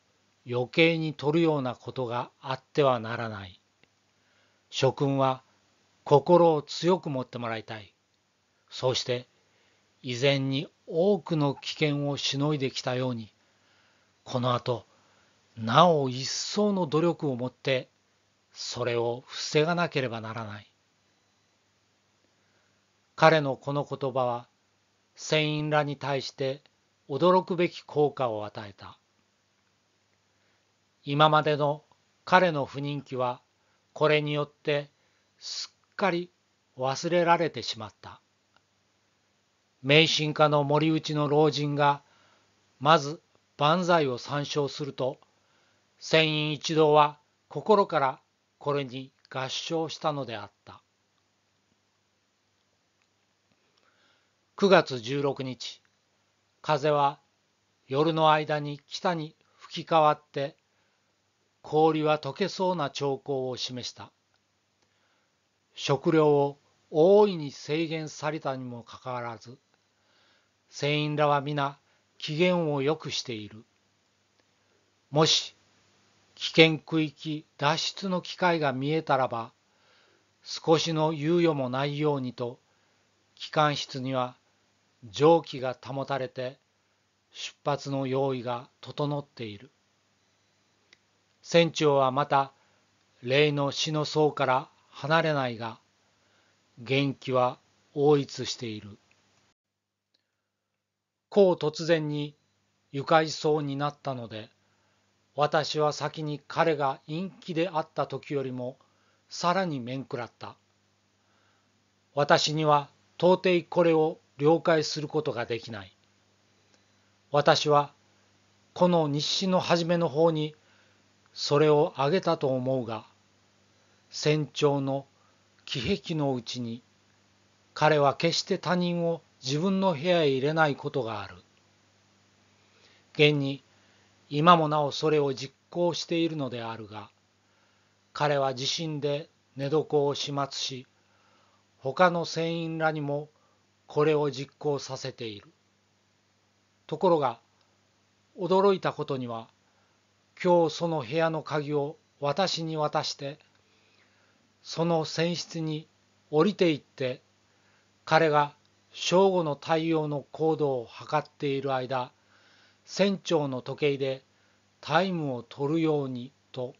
余計に取るようなことがあってはならない。諸君は心を強く持ってもらいたい。そうして依然に多くの危険をしのいできたようにこの後なお一層の努力をもってそれを防がなければならない彼のこの言葉は船員らに対して驚くべき効果を与えた今までの彼の不人気はこれによってすっかり忘れられてしまった迷信家の森内の老人がまず万歳を参照すると船員一同は心からこれに合唱したのであった9月16日風は夜の間に北に吹き変わって氷は溶けそうな兆候を示した食料を大いに制限されたにもかかわらず船員らは皆機嫌を良くしている。もし危険区域脱出の機会が見えたらば少しの猶予もないようにと機関室には蒸気が保たれて出発の用意が整っている船長はまた例の死の層から離れないが元気は応逸しているこう突然に愉快そうになったので私は先に彼が陰気であった時よりもさらに面食らった私には到底これを了解することができない私はこの日誌の初めの方にそれを挙げたと思うが船長の奇壁のうちに彼は決して他人を自分の部屋へ入れないことがある。現に今もなおそれを実行しているのであるが、彼は地震で寝床を始末し、他の船員らにもこれを実行させている。ところが、驚いたことには、今日その部屋の鍵を私に渡して、その船室に降りていって、彼が正午の太陽の高度を測っている間船長の時計でタイムを取るようにと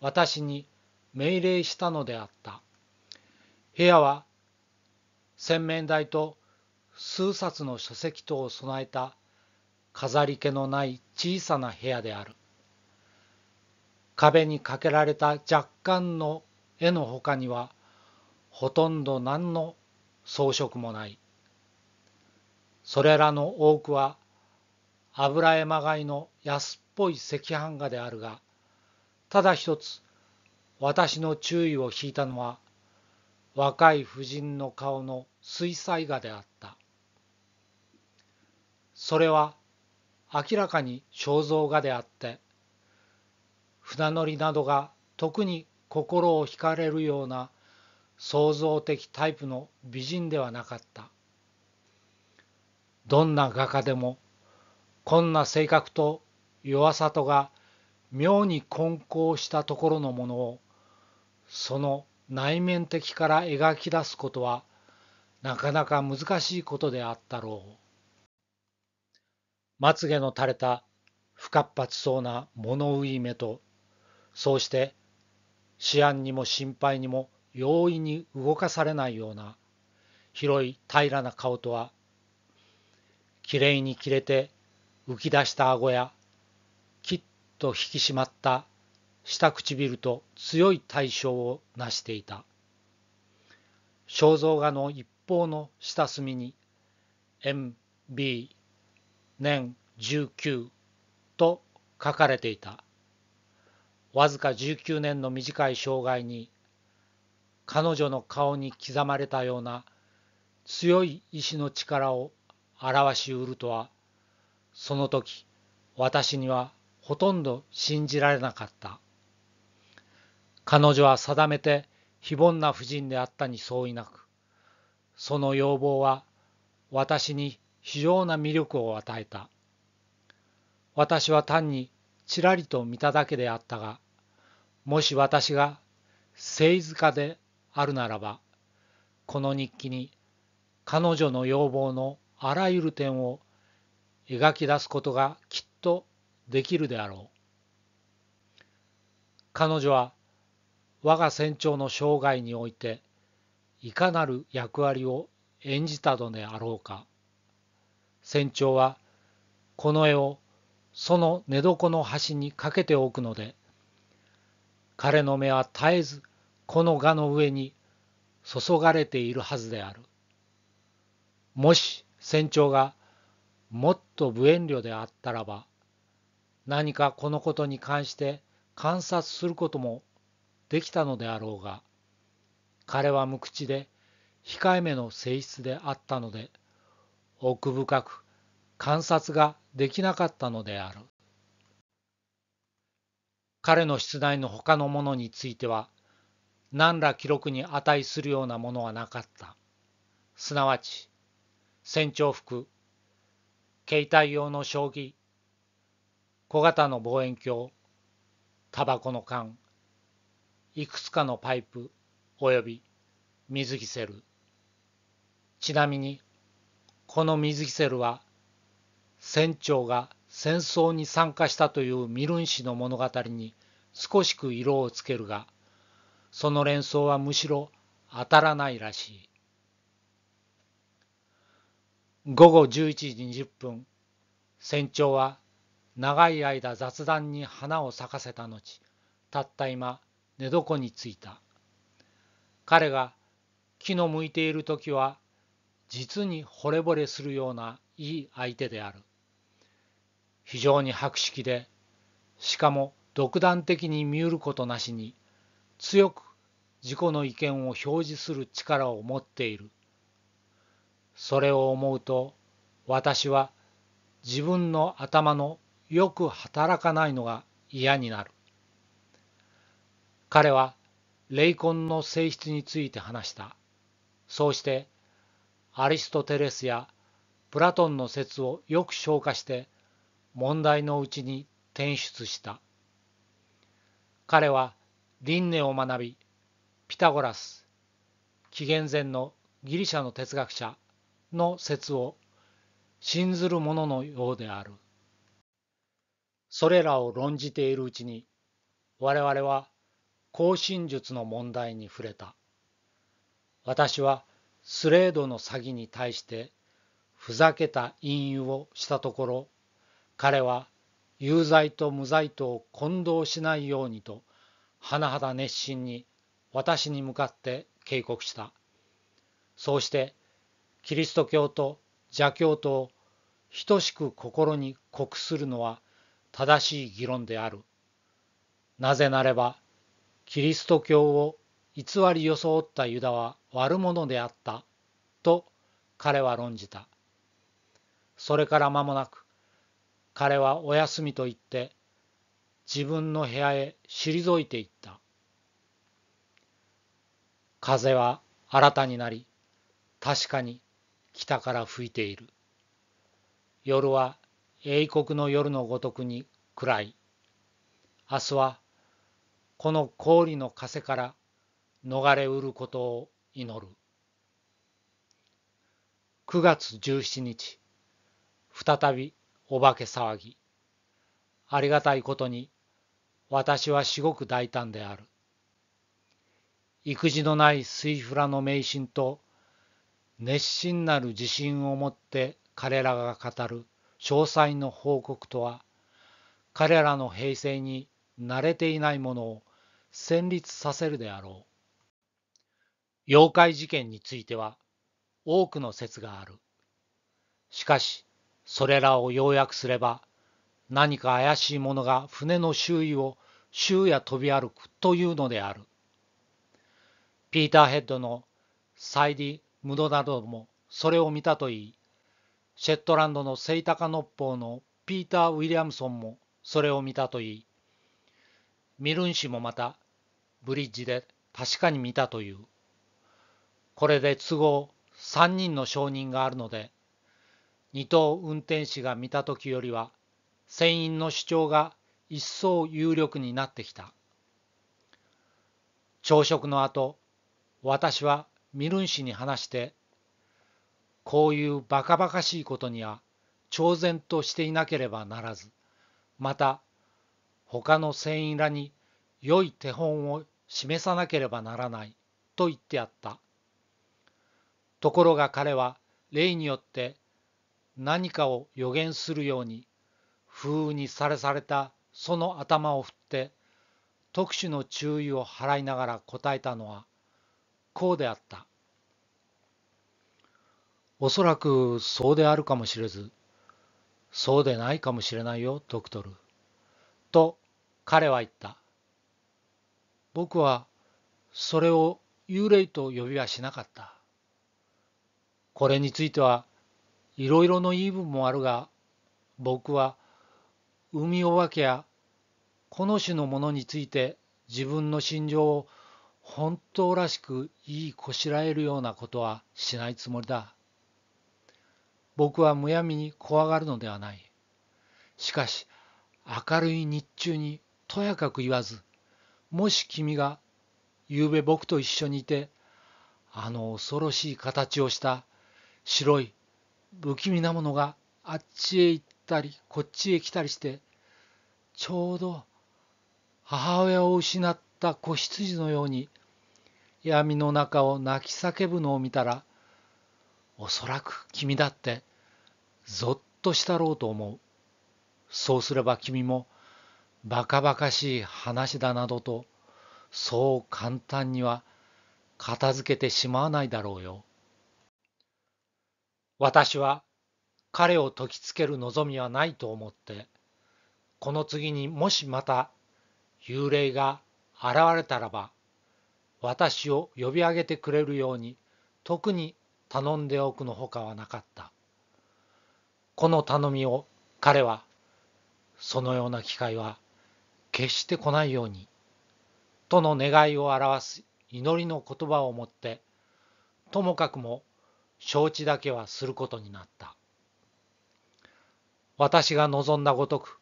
私に命令したのであった部屋は洗面台と数冊の書籍等を備えた飾り気のない小さな部屋である壁にかけられた若干の絵のほかにはほとんど何の装飾もないそれらの多くは油絵まがいの安っぽい赤飯画であるがただ一つ私の注意を引いたのは若い婦人の顔の水彩画であったそれは明らかに肖像画であって船乗りなどが特に心を惹かれるような創造的タイプの美人ではなかったどんな画家でもこんな性格と弱さとが妙に混交したところのものをその内面的から描き出すことはなかなか難しいことであったろう。まつげの垂れた不活発そうな物憂い目とそうして思案にも心配にも容易に動かされないような広い平らな顔とはきれいに切れて浮き出した顎やきっと引き締まった下唇と強い対象を成していた肖像画の一方の下隅に MB 年19と書かれていたわずか19年の短い生涯に彼女の顔に刻まれたような強い意志の力を表しうるとはその時私にはほとんど信じられなかった彼女は定めて非凡な婦人であったに相違なくその要望は私に非常な魅力を与えた私は単にちらりと見ただけであったがもし私が聖塚であるならばこの日記に彼女の要望のあらゆる点を描き出すことがきっとできるであろう。彼女は我が船長の生涯においていかなる役割を演じたのであろうか。船長はこの絵をその寝床の端にかけておくので彼の目は絶えずこの画の上に注がれているはずである。もし船長がもっと無遠慮であったらば何かこのことに関して観察することもできたのであろうが彼は無口で控えめの性質であったので奥深く観察ができなかったのである彼の室内の他のものについては何ら記録に値するようなものはなかったすなわち船長服携帯用の将棋小型の望遠鏡タバコの缶いくつかのパイプおよび水着セルちなみにこの水着セルは船長が戦争に参加したというミルン氏の物語に少しく色をつけるがその連想はむしろ当たらないらしい。午後11時20分船長は長い間雑談に花を咲かせた後たった今寝床に着いた彼が気の向いている時は実に惚れ惚れするようないい相手である非常に博識でしかも独断的に見うることなしに強く自己の意見を表示する力を持っているそれを思うと私は自分の頭のよく働かないのが嫌になる。彼は霊魂の性質について話した。そうしてアリストテレスやプラトンの説をよく消化して問題のうちに転出した。彼は輪廻を学びピタゴラス紀元前のギリシャの哲学者の説を信ずる者のようである。それらを論じているうちに我々は行進術の問題に触れた。私はスレードの詐欺に対してふざけた隠喩をしたところ彼は有罪と無罪とを混同しないようにと甚だ熱心に私に向かって警告した。そうしてキリスト教と邪教とを等しく心に酷するのは正しい議論である。なぜなれば、キリスト教を偽り装ったユダは悪者であったと彼は論じた。それから間もなく彼はお休みと言って自分の部屋へ退いていった。風は新たになり確かに北から吹いている。夜は英国の夜のごとくに暗い。明日はこの氷の風から逃れうることを祈る。9月17日、再びお化け騒ぎ。ありがたいことに私は至極大胆である。育児のないスイフラの迷信と熱心なる自信を持って彼らが語る詳細の報告とは彼らの平成に慣れていないものを戦慄させるであろう妖怪事件については多くの説があるしかしそれらを要約すれば何か怪しいものが船の周囲を周や飛び歩くというのであるピーター・ヘッドの「サイディ・無駄などもそれを見たといいシェットランドのセイタカノッポーのピーター・ウィリアムソンもそれを見たといいミルン氏もまたブリッジで確かに見たというこれで都合3人の証人があるので2等運転士が見た時よりは船員の主張が一層有力になってきた朝食の後私はミルン氏に話してこういうバカバカしいことには挑然としていなければならずまた他の船員らに良い手本を示さなければならないと言ってあったところが彼は例によって何かを予言するように風雨にされされたその頭を振って特殊の注意を払いながら答えたのはこうであった。おそらくそうであるかもしれず、そうでないかもしれないよ、ドクトル。と彼は言った。僕はそれを幽霊と呼びはしなかった。これについてはいろいろの言い分もあるが、僕は海お化けやこの種のものについて自分の心情を本当らしく言いこしらえるようなことはしないつもりだ。僕はむやみに怖がるのではない。しかし、明るい日中にとやかく言わず、もし君がゆうべ僕と一緒にいて、あの恐ろしい形をした白い不気味なものがあっちへ行ったりこっちへ来たりして、ちょうど母親を失ったった子羊のように闇の中を泣き叫ぶのを見たらおそらく君だってぞっとしたろうと思うそうすれば君もバカバカしい話だなどとそう簡単には片付けてしまわないだろうよ私は彼を解きつける望みはないと思ってこの次にもしまた幽霊が現れたらば私を呼び上げてくれるように特に頼んでおくのほかはなかった。この頼みを彼はそのような機会は決して来ないようにとの願いを表す祈りの言葉をもってともかくも承知だけはすることになった。私が望んだごとく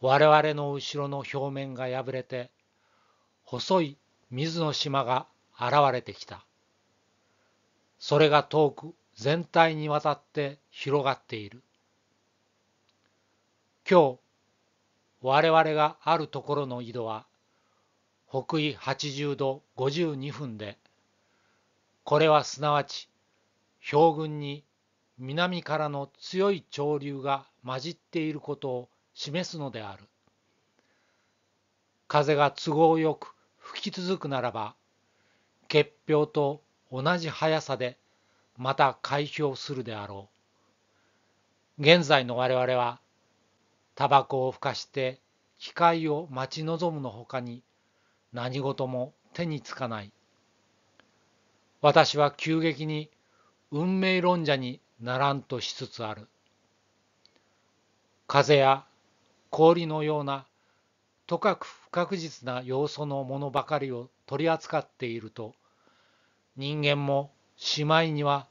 我々の後ろの表面が破れて細い水の島が現れてきた。それが遠く全体にわたって広がっている。今日、我々があるところの井戸は、北緯80度52分で、これはすなわち、氷群に南からの強い潮流が混じっていることを示すのである。風が都合よく吹き続くならば結氷と同じ速さでまた開氷するであろう現在の我々はタバコをふかして機会を待ち望むのほかに何事も手につかない私は急激に運命論者にならんとしつつある風や氷のようなとかく不確実な要素のものばかりを取り扱っていると人間もしまいには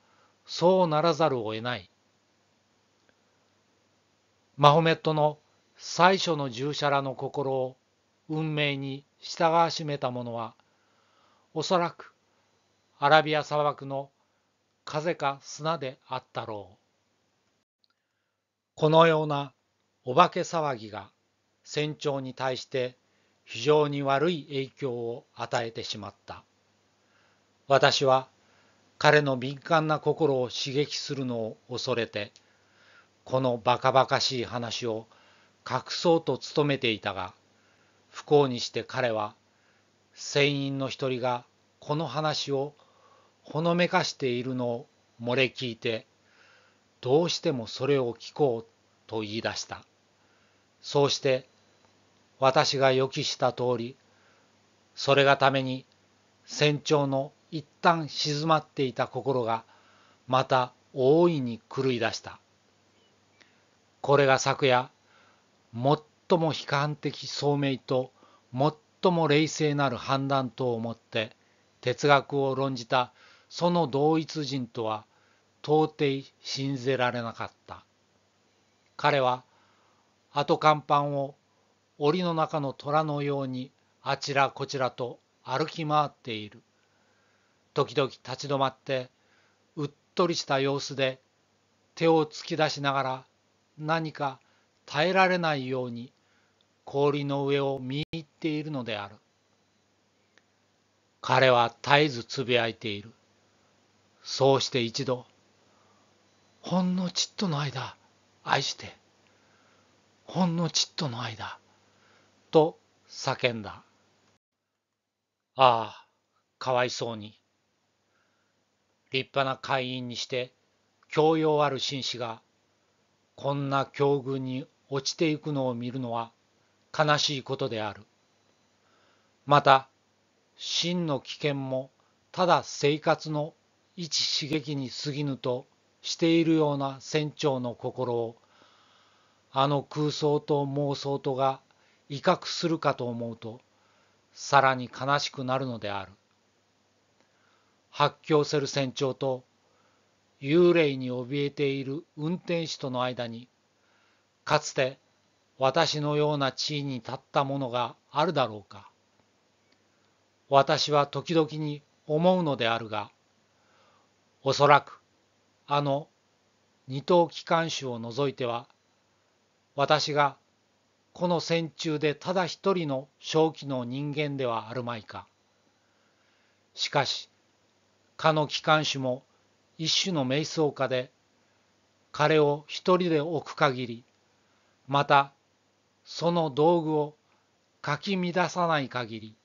そうならざるを得ないマホメットの最初の従者らの心を運命に従わしめた者はおそらくアラビア砂漠の風か砂であったろうこのようなお化け騒ぎが船長に対して非常に悪い影響を与えてしまった。私は彼の敏感な心を刺激するのを恐れて、このバカバカしい話を隠そうと努めていたが、不幸にして彼は、船員の一人がこの話をほのめかしているのを漏れ聞いて、どうしてもそれを聞こうと言い出した。そうして私が予期した通りそれがために船長の一旦静まっていた心がまた大いに狂い出したこれが昨夜最も悲観的聡明と最も冷静なる判断とをもって哲学を論じたその同一人とは到底信じられなかった彼は後甲板を檻の中の虎のようにあちらこちらと歩き回っている時々立ち止まってうっとりした様子で手を突き出しながら何か耐えられないように氷の上を見入っているのである彼は絶えずつぶやいているそうして一度ほんのちっとの間愛してほんのちっとの間と叫んだ。ああ、かわいそうに。立派な会員にして、教養ある紳士が、こんな境遇に落ちていくのを見るのは悲しいことである。また、真の危険もただ生活の一刺激に過ぎぬとしているような船長の心を、あの空想と妄想とが威嚇するかと思うとさらに悲しくなるのである発狂せる船長と幽霊に怯えている運転手との間にかつて私のような地位に立ったものがあるだろうか私は時々に思うのであるがおそらくあの二等機関手を除いては私がこの戦中でただ一人の正気の人間ではあるまいか。しかし、かの機関手も一種の瞑想家で、彼を一人で置く限り、また、その道具をかき乱さない限り、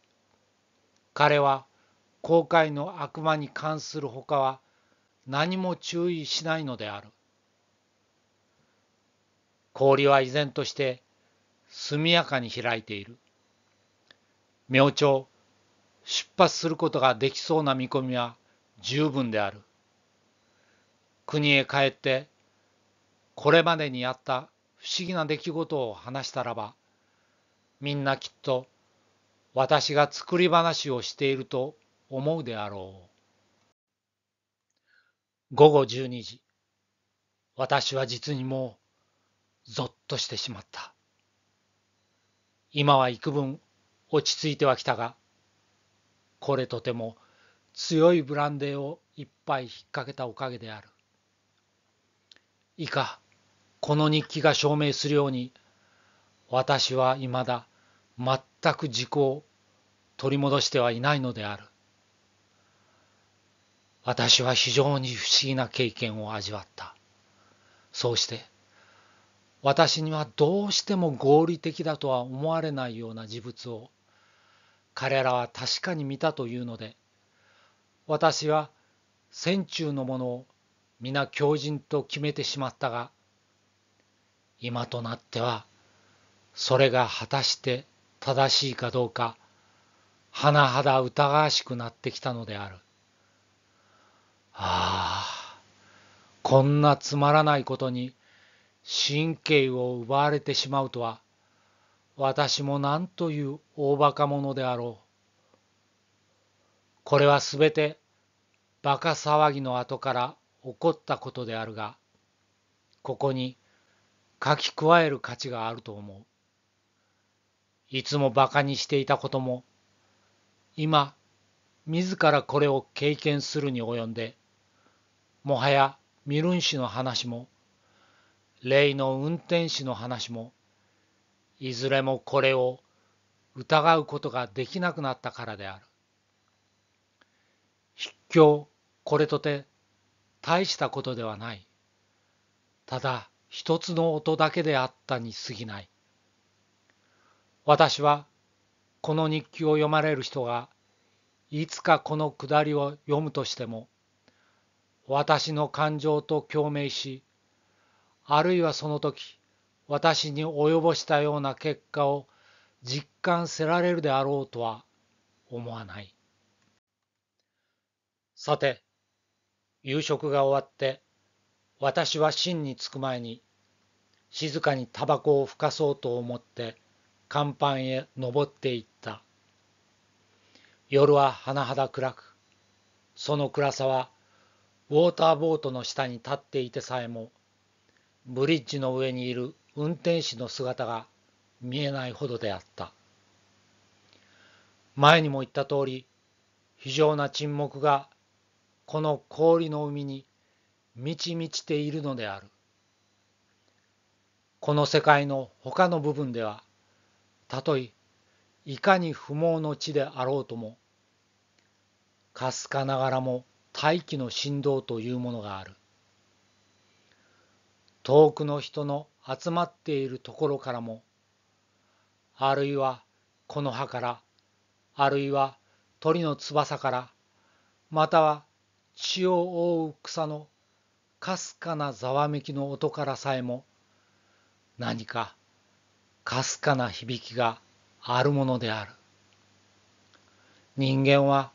彼は後悔の悪魔に関するほかは何も注意しないのである。氷は依然として速やかに開いている。明朝、出発することができそうな見込みは十分である。国へ帰って、これまでにあった不思議な出来事を話したらば、みんなきっと私が作り話をしていると思うであろう。午後12時、私は実にもう、ぞっとしてしまった。今は幾分落ち着いてはきたがこれとても強いブランデーをいっぱい引っ掛けたおかげである以下この日記が証明するように私はいまだ全く時効を取り戻してはいないのである私は非常に不思議な経験を味わったそうして私にはどうしても合理的だとは思われないような事物を彼らは確かに見たというので私は戦中のものを皆狂人と決めてしまったが今となってはそれが果たして正しいかどうか甚だ疑わしくなってきたのである。ああこんなつまらないことに神経を奪われてしまうとは、私も何という大バカ者であろう。これはすべてバカ騒ぎの後から起こったことであるが、ここに書き加える価値があると思う。いつもバカにしていたことも、今、自らこれを経験するに及んで、もはやミルン氏の話も例の運転手の話もいずれもこれを疑うことができなくなったからである。筆境これとて大したことではない。ただ一つの音だけであったにすぎない。私はこの日記を読まれる人がいつかこのくだりを読むとしても私の感情と共鳴しあるいはその時私に及ぼしたような結果を実感せられるであろうとは思わないさて夕食が終わって私は真に着く前に静かにタバコをふかそうと思って甲板へ登っていった夜は甚だ暗くその暗さはウォーターボートの下に立っていてさえもブリッジの上にいる運転士の姿が見えないほどであった前にも言った通り非常な沈黙がこの氷の海に満ち満ちているのであるこの世界の他の部分ではたといいかに不毛の地であろうともかすかながらも大気の振動というものがある遠くの人の集まっているところからも、あるいはこの葉から、あるいは鳥の翼から、または血を覆う草のかすかなざわめきの音からさえも、何かかすかな響きがあるものである。人間は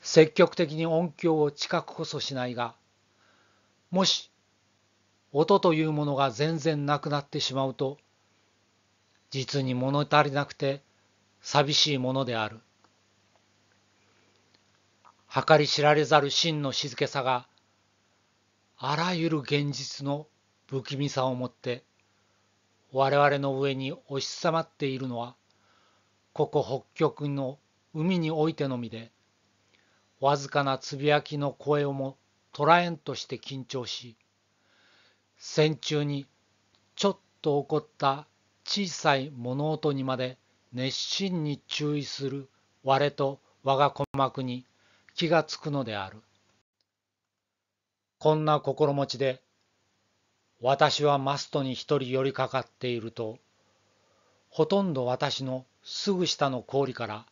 積極的に音響を近くこそしないが、もし音というものが全然なくなってしまうと実に物足りなくて寂しいものである計り知られざる真の静けさがあらゆる現実の不気味さをもって我々の上に押し迫っているのはここ北極の海においてのみでわずかなつぶやきの声をも捉えんとして緊張し戦中にちょっと起こった小さい物音にまで熱心に注意する我と我が鼓膜に気がつくのである。こんな心持ちで私はマストに一人寄りかかっているとほとんど私のすぐ下の氷から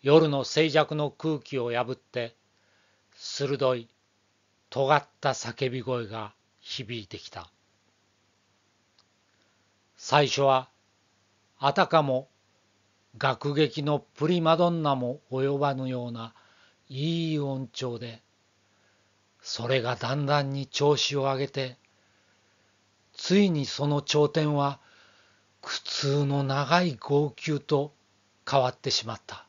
夜の静寂の空気を破って鋭い尖った叫び声が響いてきた最初はあたかも学劇のプリマドンナも及ばぬようないい音調でそれがだんだんに調子を上げてついにその頂点は苦痛の長い号泣と変わってしまった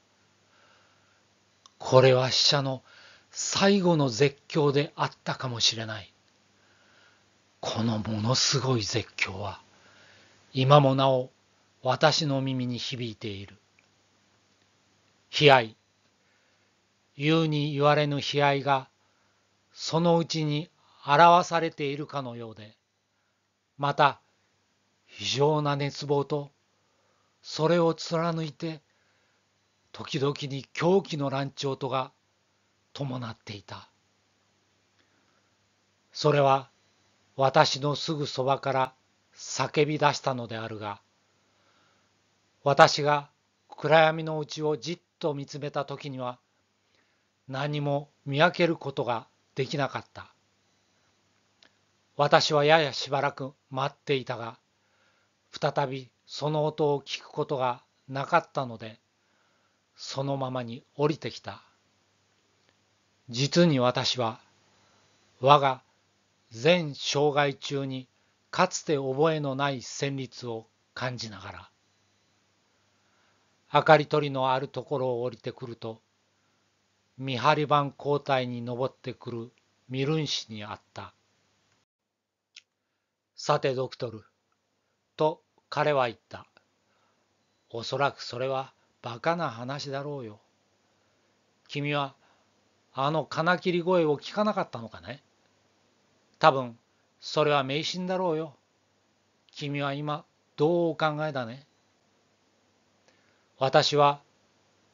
これは死者の最後の絶叫であったかもしれないこのものすごい絶叫は今もなお私の耳に響いている。悲哀言うに言われぬ悲哀がそのうちに表されているかのようでまた非常な熱望とそれを貫いて時々に狂気の乱調とが伴っていたそれは私のすぐそばから叫び出したのであるが、私が暗闇のうちをじっと見つめた時には、何も見分けることができなかった。私はややしばらく待っていたが、再びその音を聞くことがなかったので、そのままに降りてきた。実に私は、我が全生涯中にかつて覚えのない旋律を感じながら明かり取りのあるところを降りてくると見張り番交代に登ってくるミルン氏にあった「さてドクトル」と彼は言った「おそらくそれはバカな話だろうよ。君はあの金切り声を聞かなかったのかね?」。多分それは迷信だろうよ。君は今どうお考えだね。私は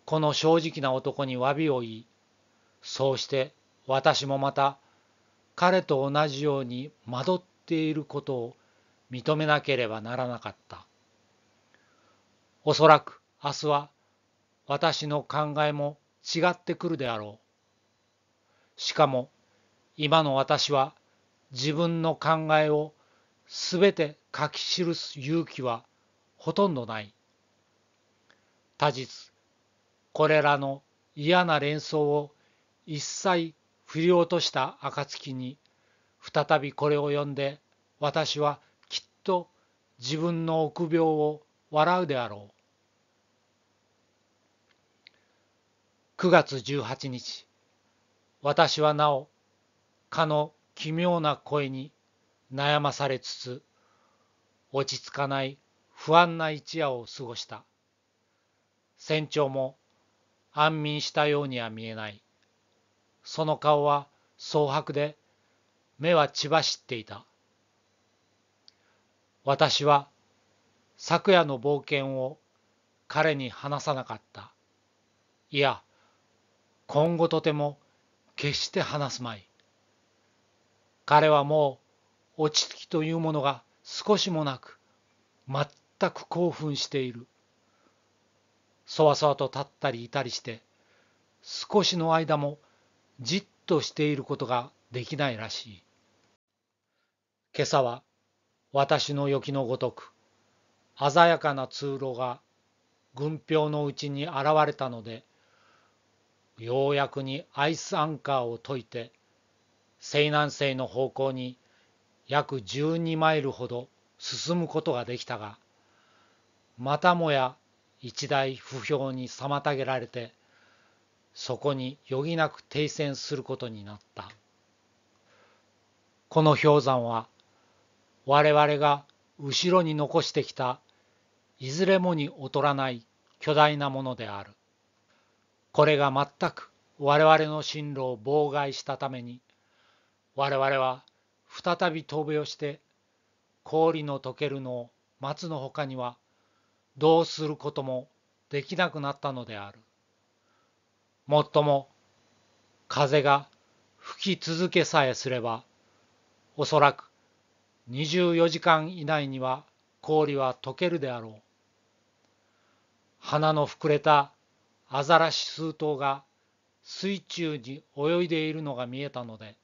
この正直な男に詫びを言い、そうして私もまた彼と同じように惑っていることを認めなければならなかった。おそらく明日は私の考えも違ってくるであろう。しかも今の私は自分の考えを全て書き記す勇気はほとんどない。他日、これらの嫌な連想を一切振り落とした暁に、再びこれを読んで私はきっと自分の臆病を笑うであろう。9月18日、私はなお、かの奇妙な声に悩まされつつ落ち着かない不安な一夜を過ごした船長も安眠したようには見えないその顔は蒼白で目は血走っていた私は昨夜の冒険を彼に話さなかったいや今後とても決して話すまい彼はもう落ち着きというものが少しもなく全く興奮しているそわそわと立ったりいたりして少しの間もじっとしていることができないらしい今朝は私のきのごとく鮮やかな通路が軍票のうちに現れたのでようやくにアイスアンカーを解いて西南西の方向に約12マイルほど進むことができたがまたもや一大不評に妨げられてそこに余儀なく停戦することになったこの氷山は我々が後ろに残してきたいずれもに劣らない巨大なものであるこれが全く我々の進路を妨害したために我々は再び遠をして氷の溶けるのを待つのほかにはどうすることもできなくなったのである。もっとも風が吹き続けさえすればおそらく24時間以内には氷は溶けるであろう。花の膨れたアザラシ数頭が水中に泳いでいるのが見えたので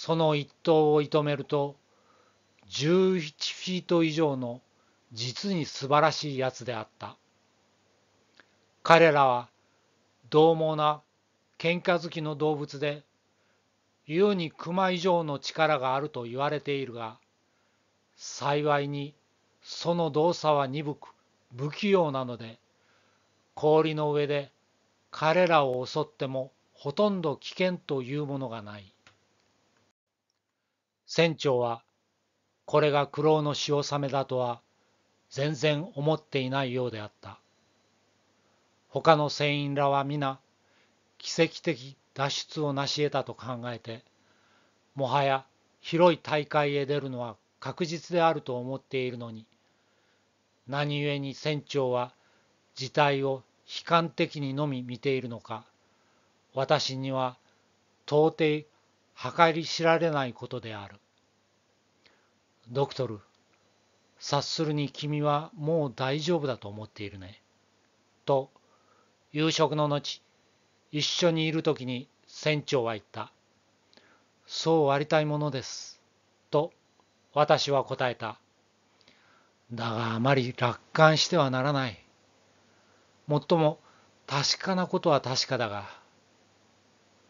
その一刀を射止めると11フィート以上の実に素晴らしいやつであった彼らは獰猛な喧嘩好きの動物で優に熊以上の力があると言われているが幸いにその動作は鈍く不器用なので氷の上で彼らを襲ってもほとんど危険というものがない。船長はこれが苦労の潮めだとは全然思っていないようであった。他の船員らは皆奇跡的脱出を成し得たと考えてもはや広い大会へ出るのは確実であると思っているのに何故に船長は事態を悲観的にのみ見ているのか私には到底計り知られないことである。ドクトル、察するに君はもう大丈夫だと思っているね。と、夕食の後、一緒にいる時に船長は言った。そうありたいものです。と、私は答えた。だがあまり楽観してはならない。もっとも確かなことは確かだが、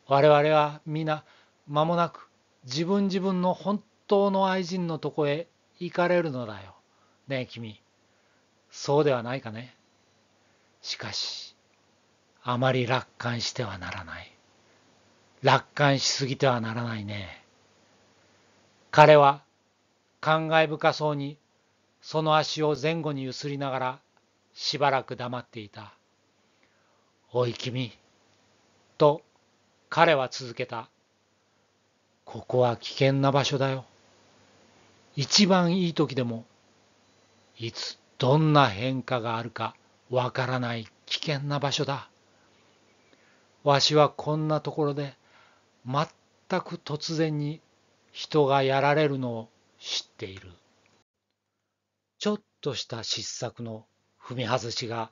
我々は皆間もなく自分自分の本当の愛人のとこへ行かれるのだよ。ねえ君、そうではないかね。しかし、あまり楽観してはならない。楽観しすぎてはならないね。彼は感慨深そうにその足を前後にゆすりながらしばらく黙っていた。おい君、と彼は続けた。ここは危険な場所だよ。一番いい時でも、いつどんな変化があるかわからない危険な場所だ。わしはこんなところで全く突然に人がやられるのを知っている。ちょっとした失策の踏み外しが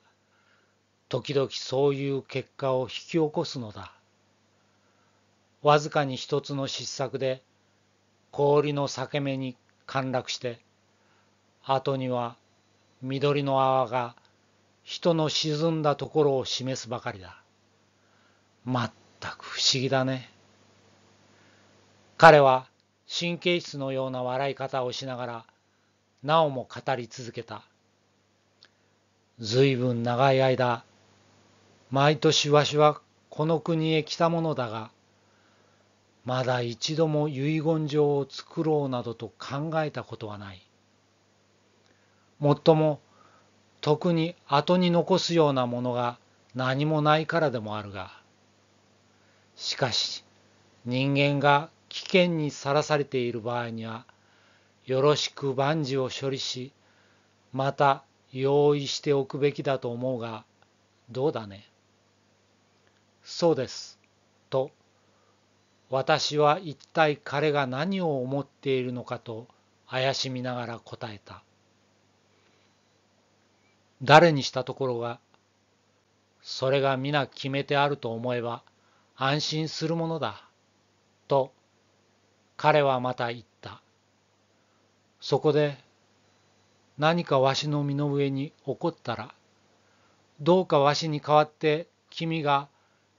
時々そういう結果を引き起こすのだ。わずかに一つの失策で氷の裂け目に陥落して後には緑の泡が人の沈んだところを示すばかりだ。まったく不思議だね。彼は神経質のような笑い方をしながらなおも語り続けた。ずいぶん長い間毎年わしはこの国へ来たものだがまだ一度も遺言状を作ろうなどと考えたことはない。もっとも特に後に残すようなものが何もないからでもあるがしかし人間が危険にさらされている場合にはよろしく万事を処理しまた用意しておくべきだと思うがどうだねそうですと私は一体彼が何を思っているのかと怪しみながら答えた。誰にしたところが、それが皆決めてあると思えば安心するものだ、と彼はまた言った。そこで何かわしの身の上に起こったら、どうかわしに代わって君が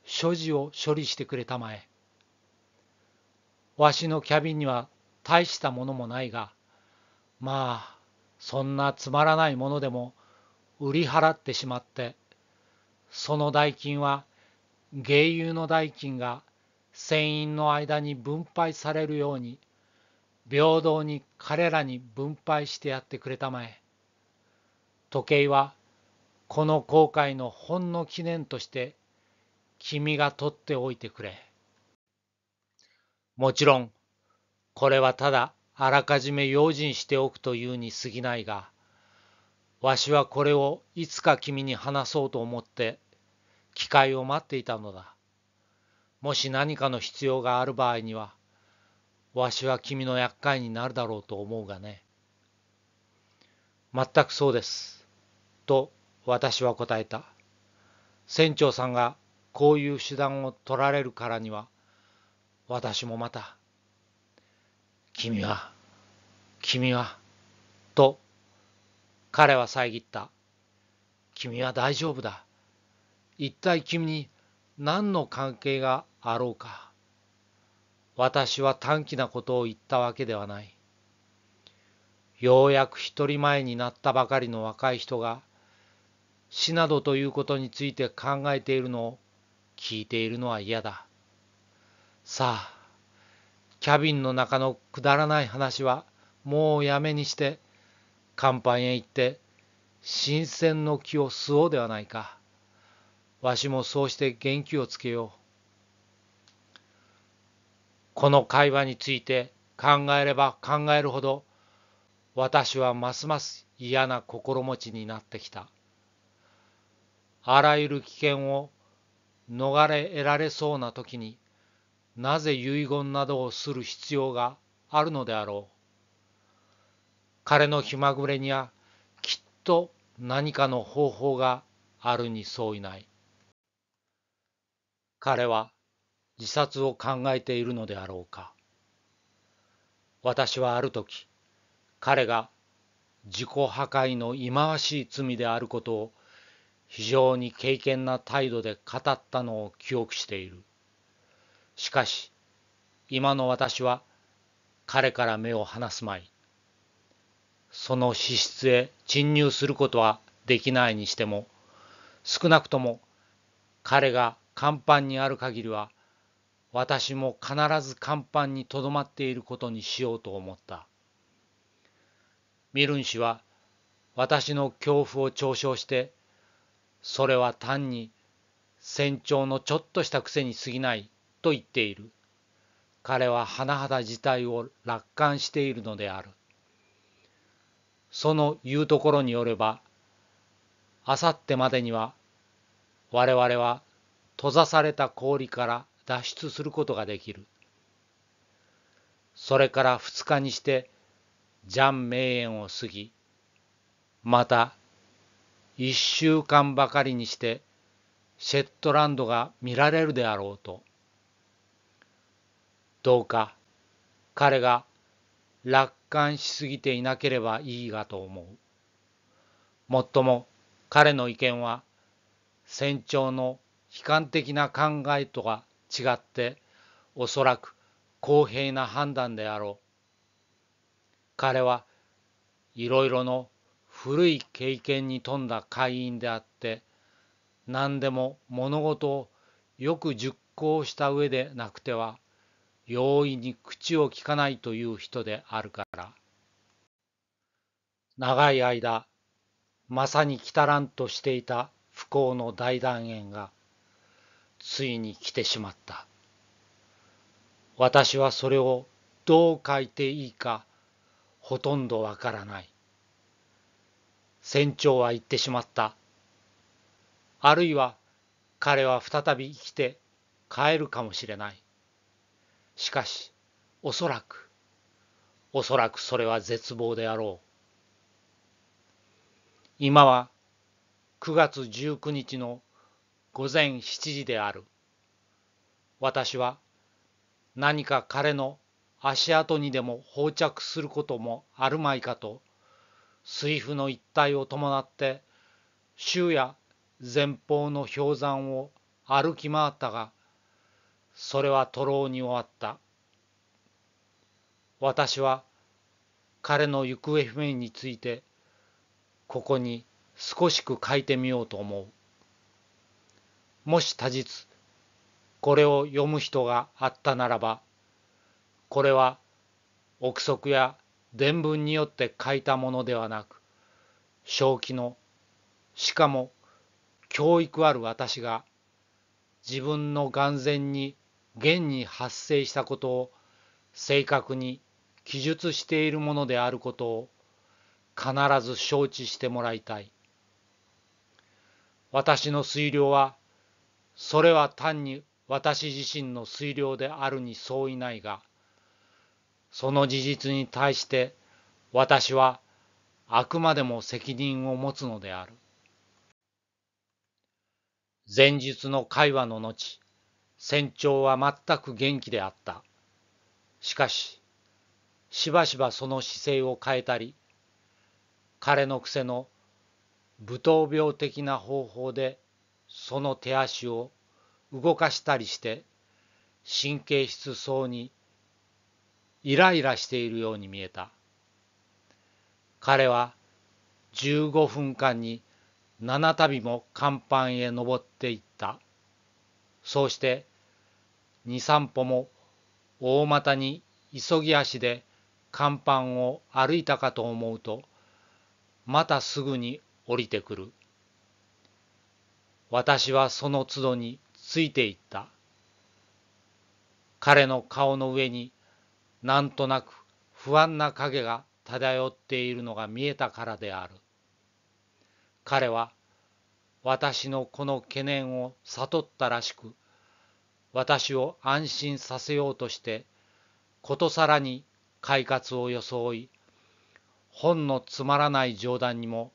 所持を処理してくれたまえ。わしのキャビンには大したものもないが、まあ、そんなつまらないものでも売り払ってしまって、その代金は芸友の代金が船員の間に分配されるように、平等に彼らに分配してやってくれたまえ。時計はこの航海のほんの記念として君が取っておいてくれ。もちろん、これはただあらかじめ用心しておくというに過ぎないが、わしはこれをいつか君に話そうと思って、機会を待っていたのだ。もし何かの必要がある場合には、わしは君の厄介になるだろうと思うがね。全くそうです。と私は答えた。船長さんがこういう手段を取られるからには、私もまた、君は、君は、と、彼は遮った。君は大丈夫だ。一体君に何の関係があろうか。私は短気なことを言ったわけではない。ようやく一人前になったばかりの若い人が、死などということについて考えているのを聞いているのは嫌だ。さあキャビンの中のくだらない話はもうやめにして甲板へ行って新鮮の気を吸おうではないかわしもそうして元気をつけようこの会話について考えれば考えるほど私はますます嫌な心持ちになってきたあらゆる危険を逃れ得られそうな時になぜ遺言などをする必要があるのであろう彼の気まぐれにはきっと何かの方法があるに相違ない彼は自殺を考えているのであろうか私はある時彼が自己破壊の忌まわしい罪であることを非常に敬虔な態度で語ったのを記憶しているしかし、今の私は彼から目を離すまい。その資質へ侵入することはできないにしても、少なくとも彼が甲板にある限りは、私も必ず甲板にとどまっていることにしようと思った。ミルン氏は私の恐怖を嘲笑して、それは単に船長のちょっとした癖に過ぎないと言っている。彼は甚だ事態を楽観しているのである。その言うところによれば、あさってまでには我々は閉ざされた氷から脱出することができる。それから2日にしてジャン名園を過ぎ、また1週間ばかりにしてシェットランドが見られるであろうと。どうか彼が楽観しすぎていなければいいがと思う。もっとも彼の意見は船長の悲観的な考えとは違っておそらく公平な判断であろう。彼はいろいろの古い経験に富んだ会員であって何でも物事をよく熟考した上でなくては容易に口をきかないという人であるから。長い間、まさに来たらんとしていた不幸の大断言が、ついに来てしまった。私はそれをどう書いていいか、ほとんどわからない。船長は言ってしまった。あるいは彼は再び生きて帰るかもしれない。しかし、おそらく、おそらくそれは絶望であろう。今は9月19日の午前7時である。私は何か彼の足跡にでも放着することもあるまいかと、水夫の一帯を伴って、州や前方の氷山を歩き回ったが、それは徒労に終わった。私は彼の行方不明についてここに少しく書いてみようと思う。もし他日これを読む人があったならばこれは憶測や伝聞によって書いたものではなく正気のしかも教育ある私が自分の眼前に現に発生したことを正確に記述しているものであることを必ず承知してもらいたい。私の推量はそれは単に私自身の推量であるに相違ないがその事実に対して私はあくまでも責任を持つのである。前述の会話の後船長は全く元気であった。しかし、しばしばその姿勢を変えたり、彼の癖の武闘病的な方法でその手足を動かしたりして神経質そうにイライラしているように見えた彼は15分間に7度も甲板へ登っていっそうして二三歩も大股に急ぎ足で甲板を歩いたかと思うとまたすぐに降りてくる私はその都度についていった彼の顔の上になんとなく不安な影が漂っているのが見えたからである彼は私のこの懸念を悟ったらしく私を安心させようとしてことさらに快活を装い本のつまらない冗談にも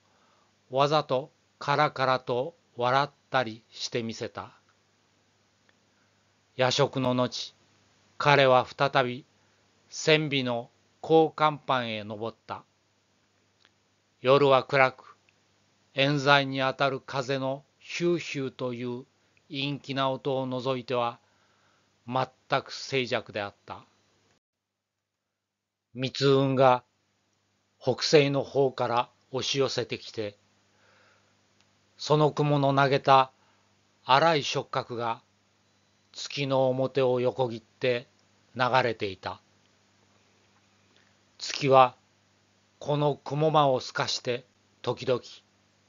わざとカラカラと笑ったりしてみせた夜食の後彼は再び船尾の高甲板へ登った夜は暗く冤罪にあたる風のヒューヒューという陰気な音を除いては全く静寂であった密雲が北西の方から押し寄せてきてその雲の投げた荒い触覚が月の表を横切って流れていた月はこの雲間を透かして時々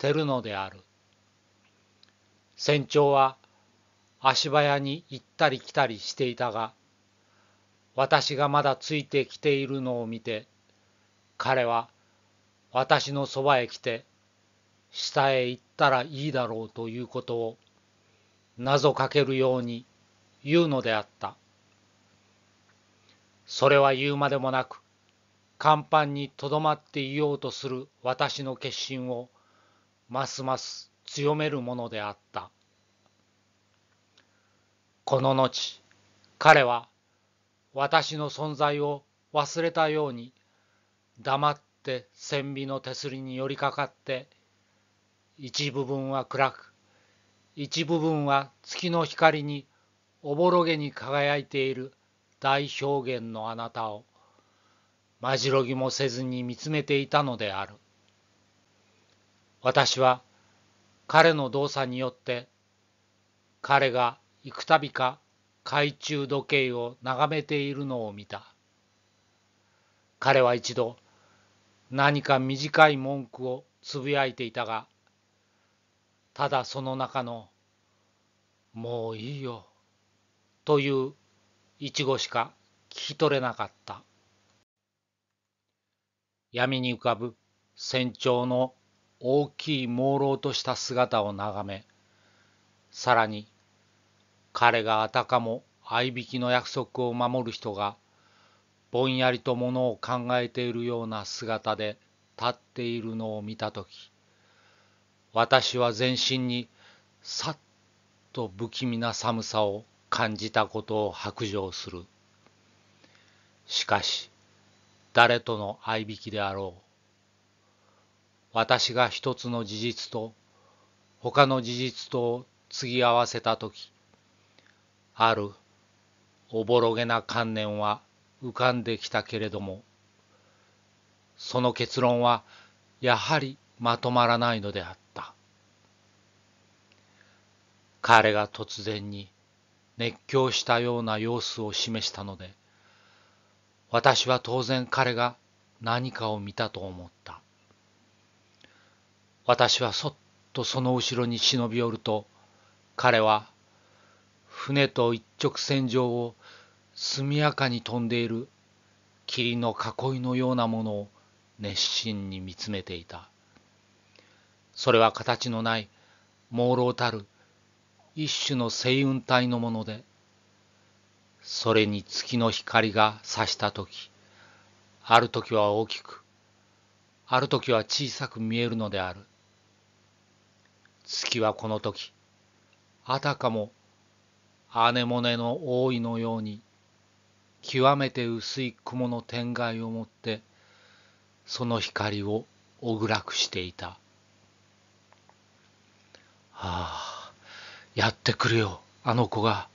てるのである船長は足早に行ったり来たりしていたが私がまだついてきているのを見て彼は私のそばへ来て下へ行ったらいいだろうということを謎かけるように言うのであったそれは言うまでもなく甲板にとどまっていようとする私の決心をますます強めるものであった。この後、彼は私の存在を忘れたように黙って千尾の手すりに寄りかかって一部分は暗く一部分は月の光におぼろげに輝いている大表現のあなたをまじろぎもせずに見つめていたのである。私は彼の動作によって彼が幾度か懐中時計を眺めているのを見た。彼は一度何か短い文句をつぶやいていたがただその中の「もういいよ」という一語しか聞き取れなかった闇に浮かぶ船長の大きい朦朧とした姿を眺めさらに彼があたかも合いびきの約束を守る人がぼんやりとものを考えているような姿で立っているのを見た時私は全身にさっと不気味な寒さを感じたことを白状するしかし誰との合いびきであろう私が一つの事実と他の事実とを継ぎ合わせた時あるおぼろげな観念は浮かんできたけれどもその結論はやはりまとまらないのであった彼が突然に熱狂したような様子を示したので私は当然彼が何かを見たと思った私はそっとその後ろに忍び寄ると、彼は、船と一直線上を速やかに飛んでいる霧の囲いのようなものを熱心に見つめていた。それは形のない朦朧たる一種の星雲体のもので、それに月の光が差した時、ある時は大きく、ある時は小さく見えるのである。月はこの時あたかも姉もねの覆いのように極めて薄い雲の天蓋を持ってその光をおぐらくしていた。ああ、やってくるよ、あの子が。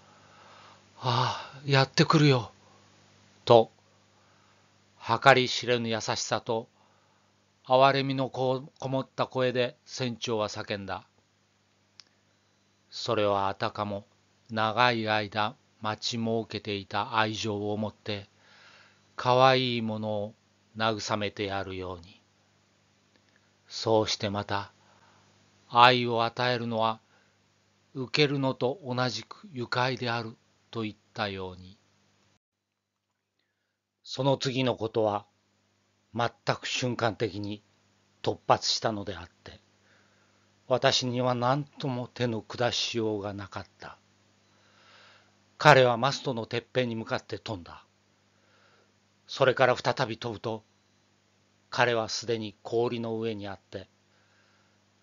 ああ、やってくるよ。と、計り知れぬ優しさと、哀れみのこもった声で船長は叫んだ。それはあたかも長い間待ち設けていた愛情をもって可愛いものを慰めてやるようにそうしてまた愛を与えるのは受けるのと同じく愉快であると言ったようにその次のことは全く瞬間的に突発したのであって私には何とも手の下しようがなかった。彼はマストのてっぺんに向かって飛んだ。それから再び飛ぶと、彼はすでに氷の上にあって、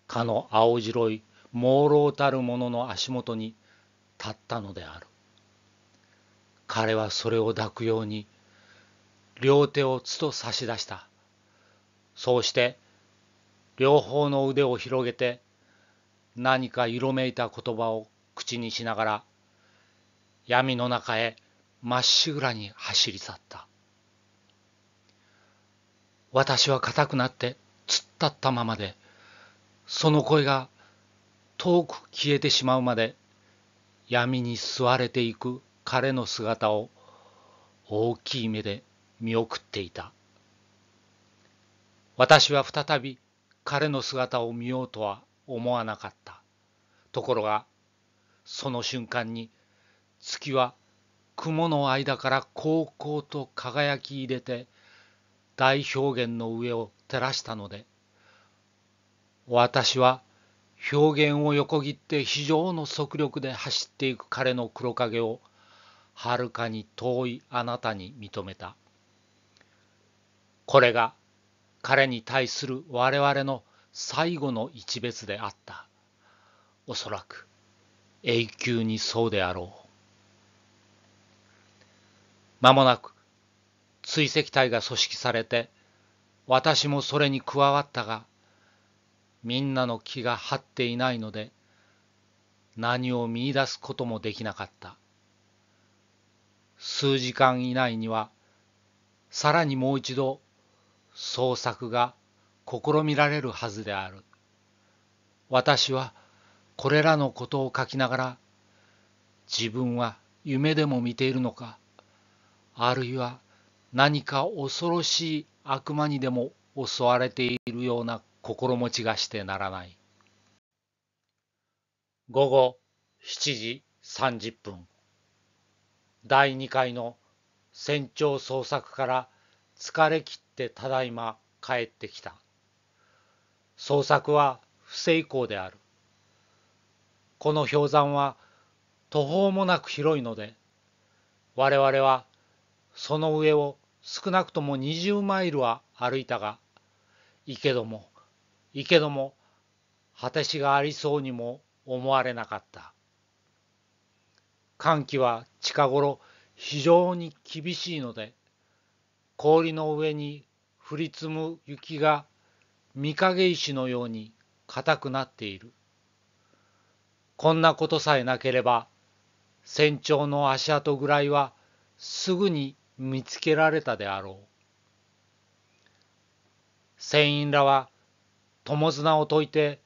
蚊の青白い朦朧たる者の足元に立ったのである。彼はそれを抱くように、両手をつと差し出した。そうして、両方の腕を広げて、何か色めいた言葉を口にしながら闇の中へまっしぐらに走り去った私は固くなって突っ立ったままでその声が遠く消えてしまうまで闇に吸われていく彼の姿を大きい目で見送っていた私は再び彼の姿を見ようとは思わなかったところがその瞬間に月は雲の間からこうこうと輝き入れて大表現の上を照らしたので私は表現を横切って非常の速力で走っていく彼の黒影をはるかに遠いあなたに認めたこれが彼に対する我々の最後の一別であった。おそらく永久にそうであろう。間もなく追跡隊が組織されて私もそれに加わったがみんなの気が張っていないので何を見いだすこともできなかった数時間以内にはさらにもう一度捜索が試みられるはずである。私はこれらのことを書きながら、自分は夢でも見ているのか、あるいは何か恐ろしい悪魔にでも襲われているような心持ちがしてならない。午後7時30分第2回の船長捜索から疲れ切ってただいま帰ってきた。創作は不成功である。この氷山は途方もなく広いので、我々はその上を少なくとも20マイルは歩いたが、いけども、いけども、果てしがありそうにも思われなかった。寒気は近頃非常に厳しいので、氷の上に降り積む雪が御影石のように硬くなっている。こんなことさえなければ、船長の足跡ぐらいはすぐに見つけられたであろう。船員らは友綱を解いて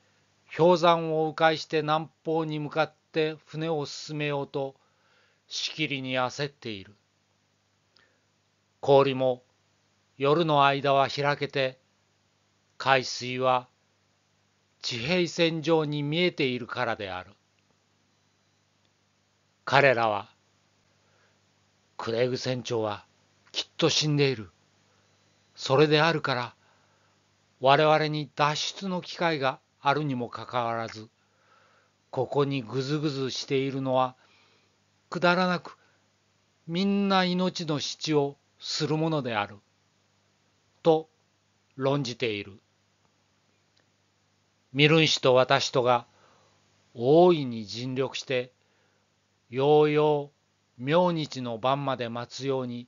氷山を迂回して南方に向かって船を進めようとしきりに焦っている。氷も夜の間は開けて海水は地平線上に見えているからである彼らはクレイグ船長はきっと死んでいるそれであるから我々に脱出の機会があるにもかかわらずここにぐずぐずしているのはくだらなくみんな命の死地をするものであると論じている。身分子と私とが大いに尽力してようよう明日の晩まで待つように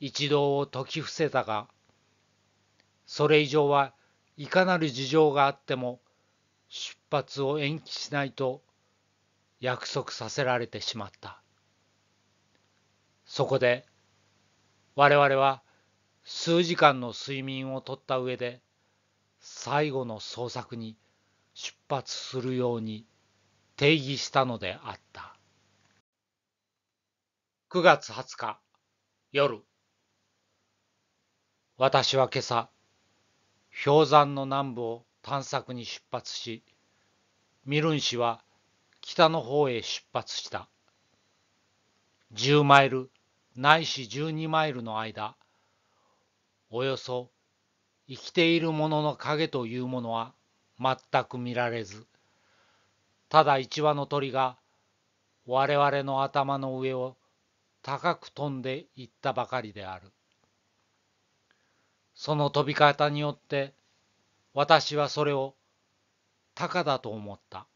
一同を説き伏せたがそれ以上はいかなる事情があっても出発を延期しないと約束させられてしまったそこで我々は数時間の睡眠をとった上で最後の創作に出発するように定義したのであった9月20日夜私は今朝氷山の南部を探索に出発しミルン市は北の方へ出発した10マイルないし12マイルの間およそ生きているものの影というものは全く見られずただ一羽の鳥が我々の頭の上を高く飛んでいったばかりであるその飛び方によって私はそれを鷹だと思った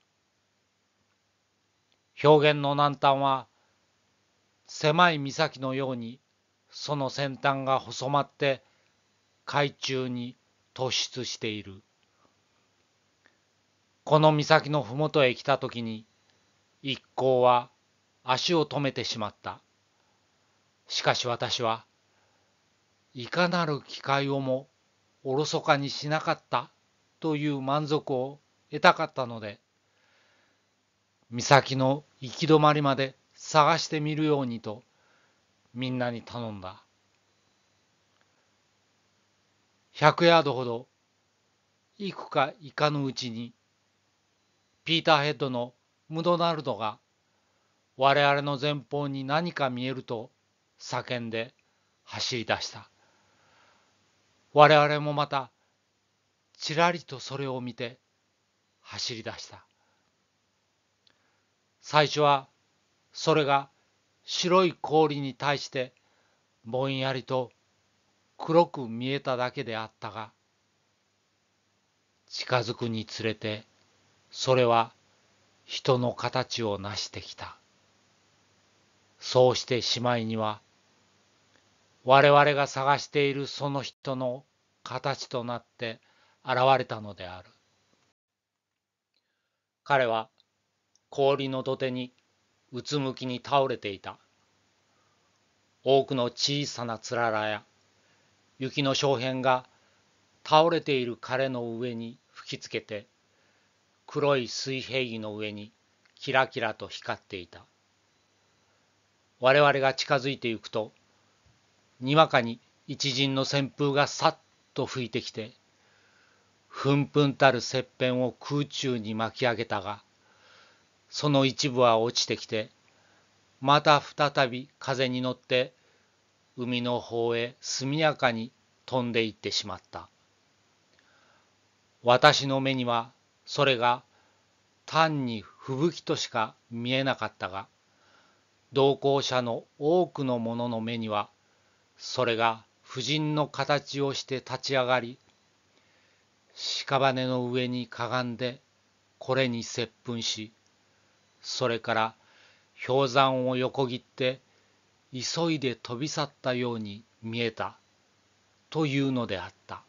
表現の難端は狭い岬のようにその先端が細まって海中に突出しているこの岬の麓へ来た時に一行は足を止めてしまったしかし私はいかなる機会をもおろそかにしなかったという満足を得たかったので岬の行き止まりまで探してみるようにとみんなに頼んだ100ヤードほど行くか行かぬうちにピーターヘッドのムドナルドが我々の前方に何か見えると叫んで走り出した我々もまたちらりとそれを見て走り出した最初はそれが白い氷に対してぼんやりと黒く見えただけであったが近づくにつれてそれは人の形を成してきたそうしてしまいには我々が探しているその人の形となって現れたのである彼は氷の土手にうつむきに倒れていた多くの小さなつららや雪の小片が倒れている彼の上に吹きつけて黒い水平儀の上にキラキラと光っていた我々が近づいてゆくとにわかに一陣の旋風がさっと吹いてきてふんぷんたる切片を空中に巻き上げたがその一部は落ちてきてまた再び風に乗って海の方へ速やかに飛んでいってしまった。私の目にはそれが単に吹雪としか見えなかったが、同行者の多くの者の目には、それが婦人の形をして立ち上がり、屍の上にかがんで、これに接吻し、それから氷山を横切って急いで飛び去ったように見えたというのであった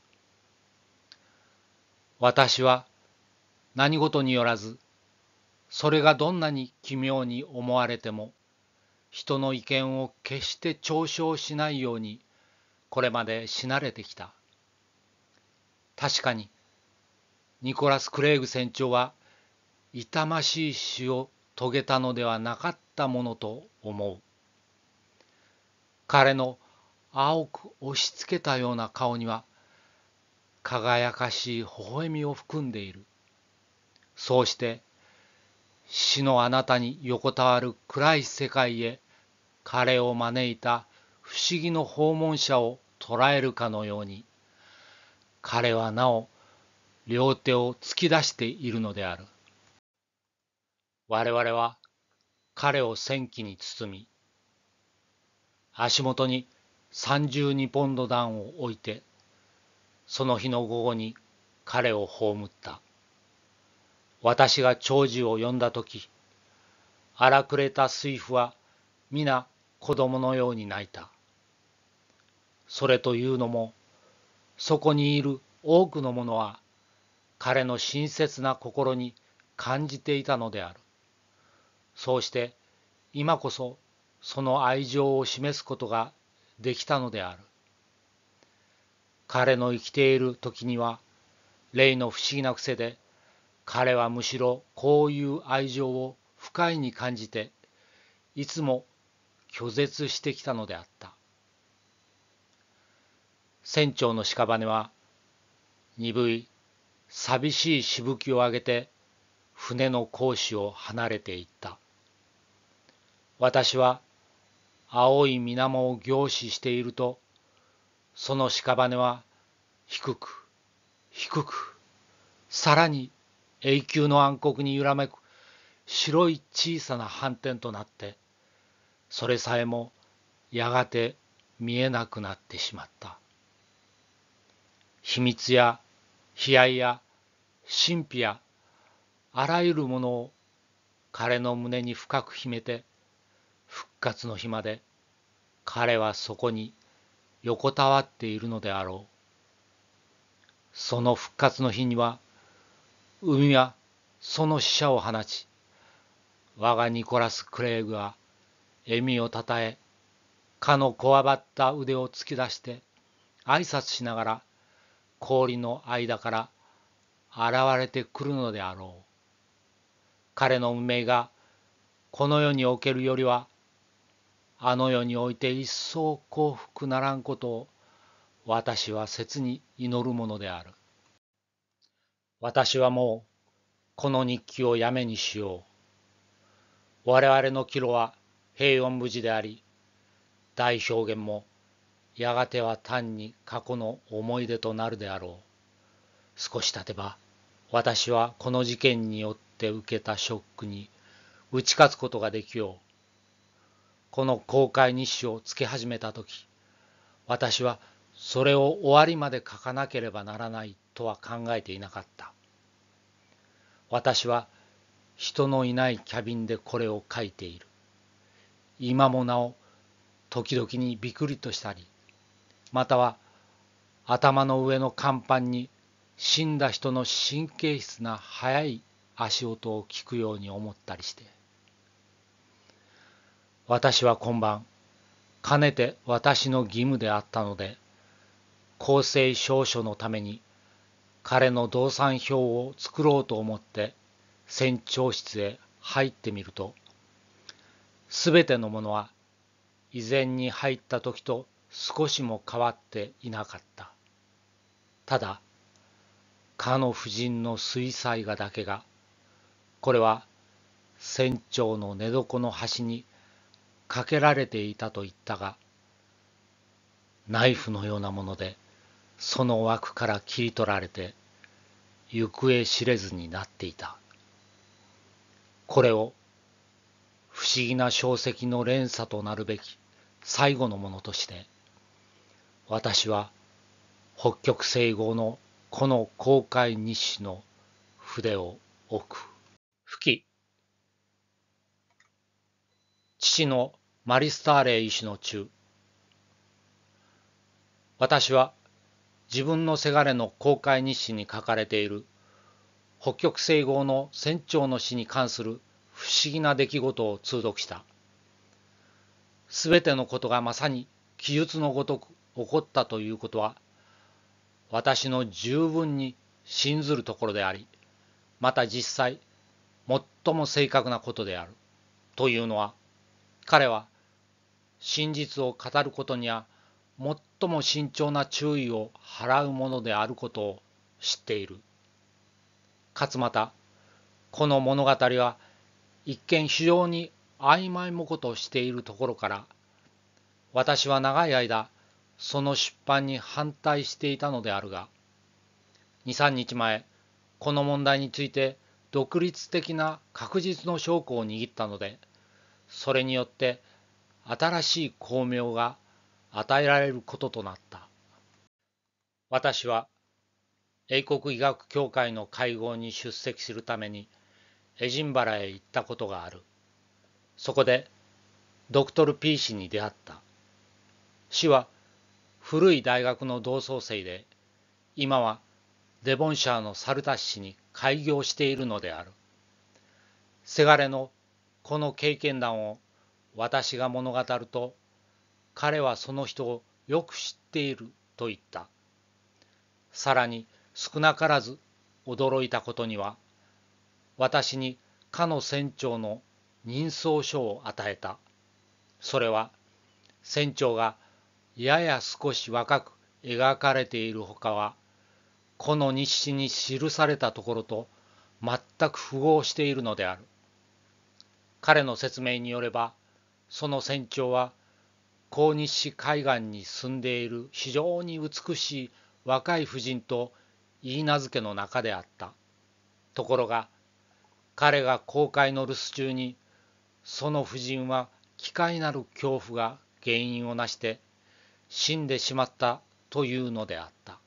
私は何事によらずそれがどんなに奇妙に思われても人の意見を決して嘲笑しないようにこれまで死なれてきた確かにニコラス・クレイグ船長は痛ましい死を遂げたのではなかったものと思う彼の青く押し付けたような顔には輝かしい微笑みを含んでいるそうして死のあなたに横たわる暗い世界へ彼を招いた不思議の訪問者を捉えるかのように彼はなお両手を突き出しているのである我々は彼を戦機に包み足元に32ポンド弾を置いてその日の午後に彼を葬った私が長寿を呼んだ時荒くれた水夫は皆子供のように泣いたそれというのもそこにいる多くの者は彼の親切な心に感じていたのであるそうして今こそその愛情を示すことができたのである彼の生きている時には霊の不思議な癖で彼はむしろこういう愛情を不快に感じていつも拒絶してきたのであった船長の屍は鈍い寂しいしぶきを上げて船の講師を離れていった私は青い水面を凝視しているとその屍は低く低くさらに永久の暗黒に揺らめく白い小さな斑点となってそれさえもやがて見えなくなってしまった秘密や悲哀や神秘やあらゆるものを彼の胸に深く秘めて復活の日まで彼はそこに横たわっているのであろう。その復活の日には海はその死者を放ち、我がニコラス・クレイグは笑みをたたえ、かのこわばった腕を突き出して挨拶しながら氷の間から現れてくるのであろう。彼の運命がこの世におけるよりはあの世において一層幸福ならんことを私は切に祈るものである。私はもうこの日記をやめにしよう。我々の帰路は平穏無事であり、大表現もやがては単に過去の思い出となるであろう。少し経てば私はこの事件によって受けたショックに打ち勝つことができよう。この公開日誌をつけ始めた時私はそれを終わりまで書かなければならないとは考えていなかった私は人のいないキャビンでこれを書いている今もなお時々にびくりとしたりまたは頭の上の甲板に死んだ人の神経質な速い足音を聞くように思ったりして。私は今晩、かねて私の義務であったので、公正証書のために彼の動産表を作ろうと思って船長室へ入ってみると、すべてのものは以前に入った時と少しも変わっていなかった。ただ、かの夫人の水彩画だけが、これは船長の寝床の端にかけられていたと言ったがナイフのようなものでその枠から切り取られて行方知れずになっていたこれを不思議な小石の連鎖となるべき最後のものとして私は北極星号のこの航海日誌の筆を置く。吹き父のマリスターレ医師の中私は自分のせがれの公開日誌に書かれている北極星号の船長の死に関する不思議な出来事を通読したすべてのことがまさに記述のごとく起こったということは私の十分に信ずるところでありまた実際最も正確なことであるというのは彼は真実を語ることには最も慎重な注意を払うものであることを知っている。かつまたこの物語は一見非常に曖昧もことしているところから私は長い間その出版に反対していたのであるが23日前この問題について独立的な確実の証拠を握ったのでそれによって新しい光明が与えられることとなった。私は英国医学協会の会合に出席するためにエジンバラへ行ったことがある。そこでドクトル P 氏に出会った。氏は古い大学の同窓生で今はデボンシャーのサルタッシに開業しているのである。せがれのこの経験談を私が物語ると彼はその人をよく知っていると言ったさらに少なからず驚いたことには私にかの船長の認証書を与えたそれは船長がやや少し若く描かれているほかはこの日誌に記されたところと全く符合しているのである彼の説明によればその船長は高西市海岸に住んでいる非常に美しい若い婦人と言い名付けの中であったところが彼が航海の留守中にその婦人は機械なる恐怖が原因をなして死んでしまったというのであった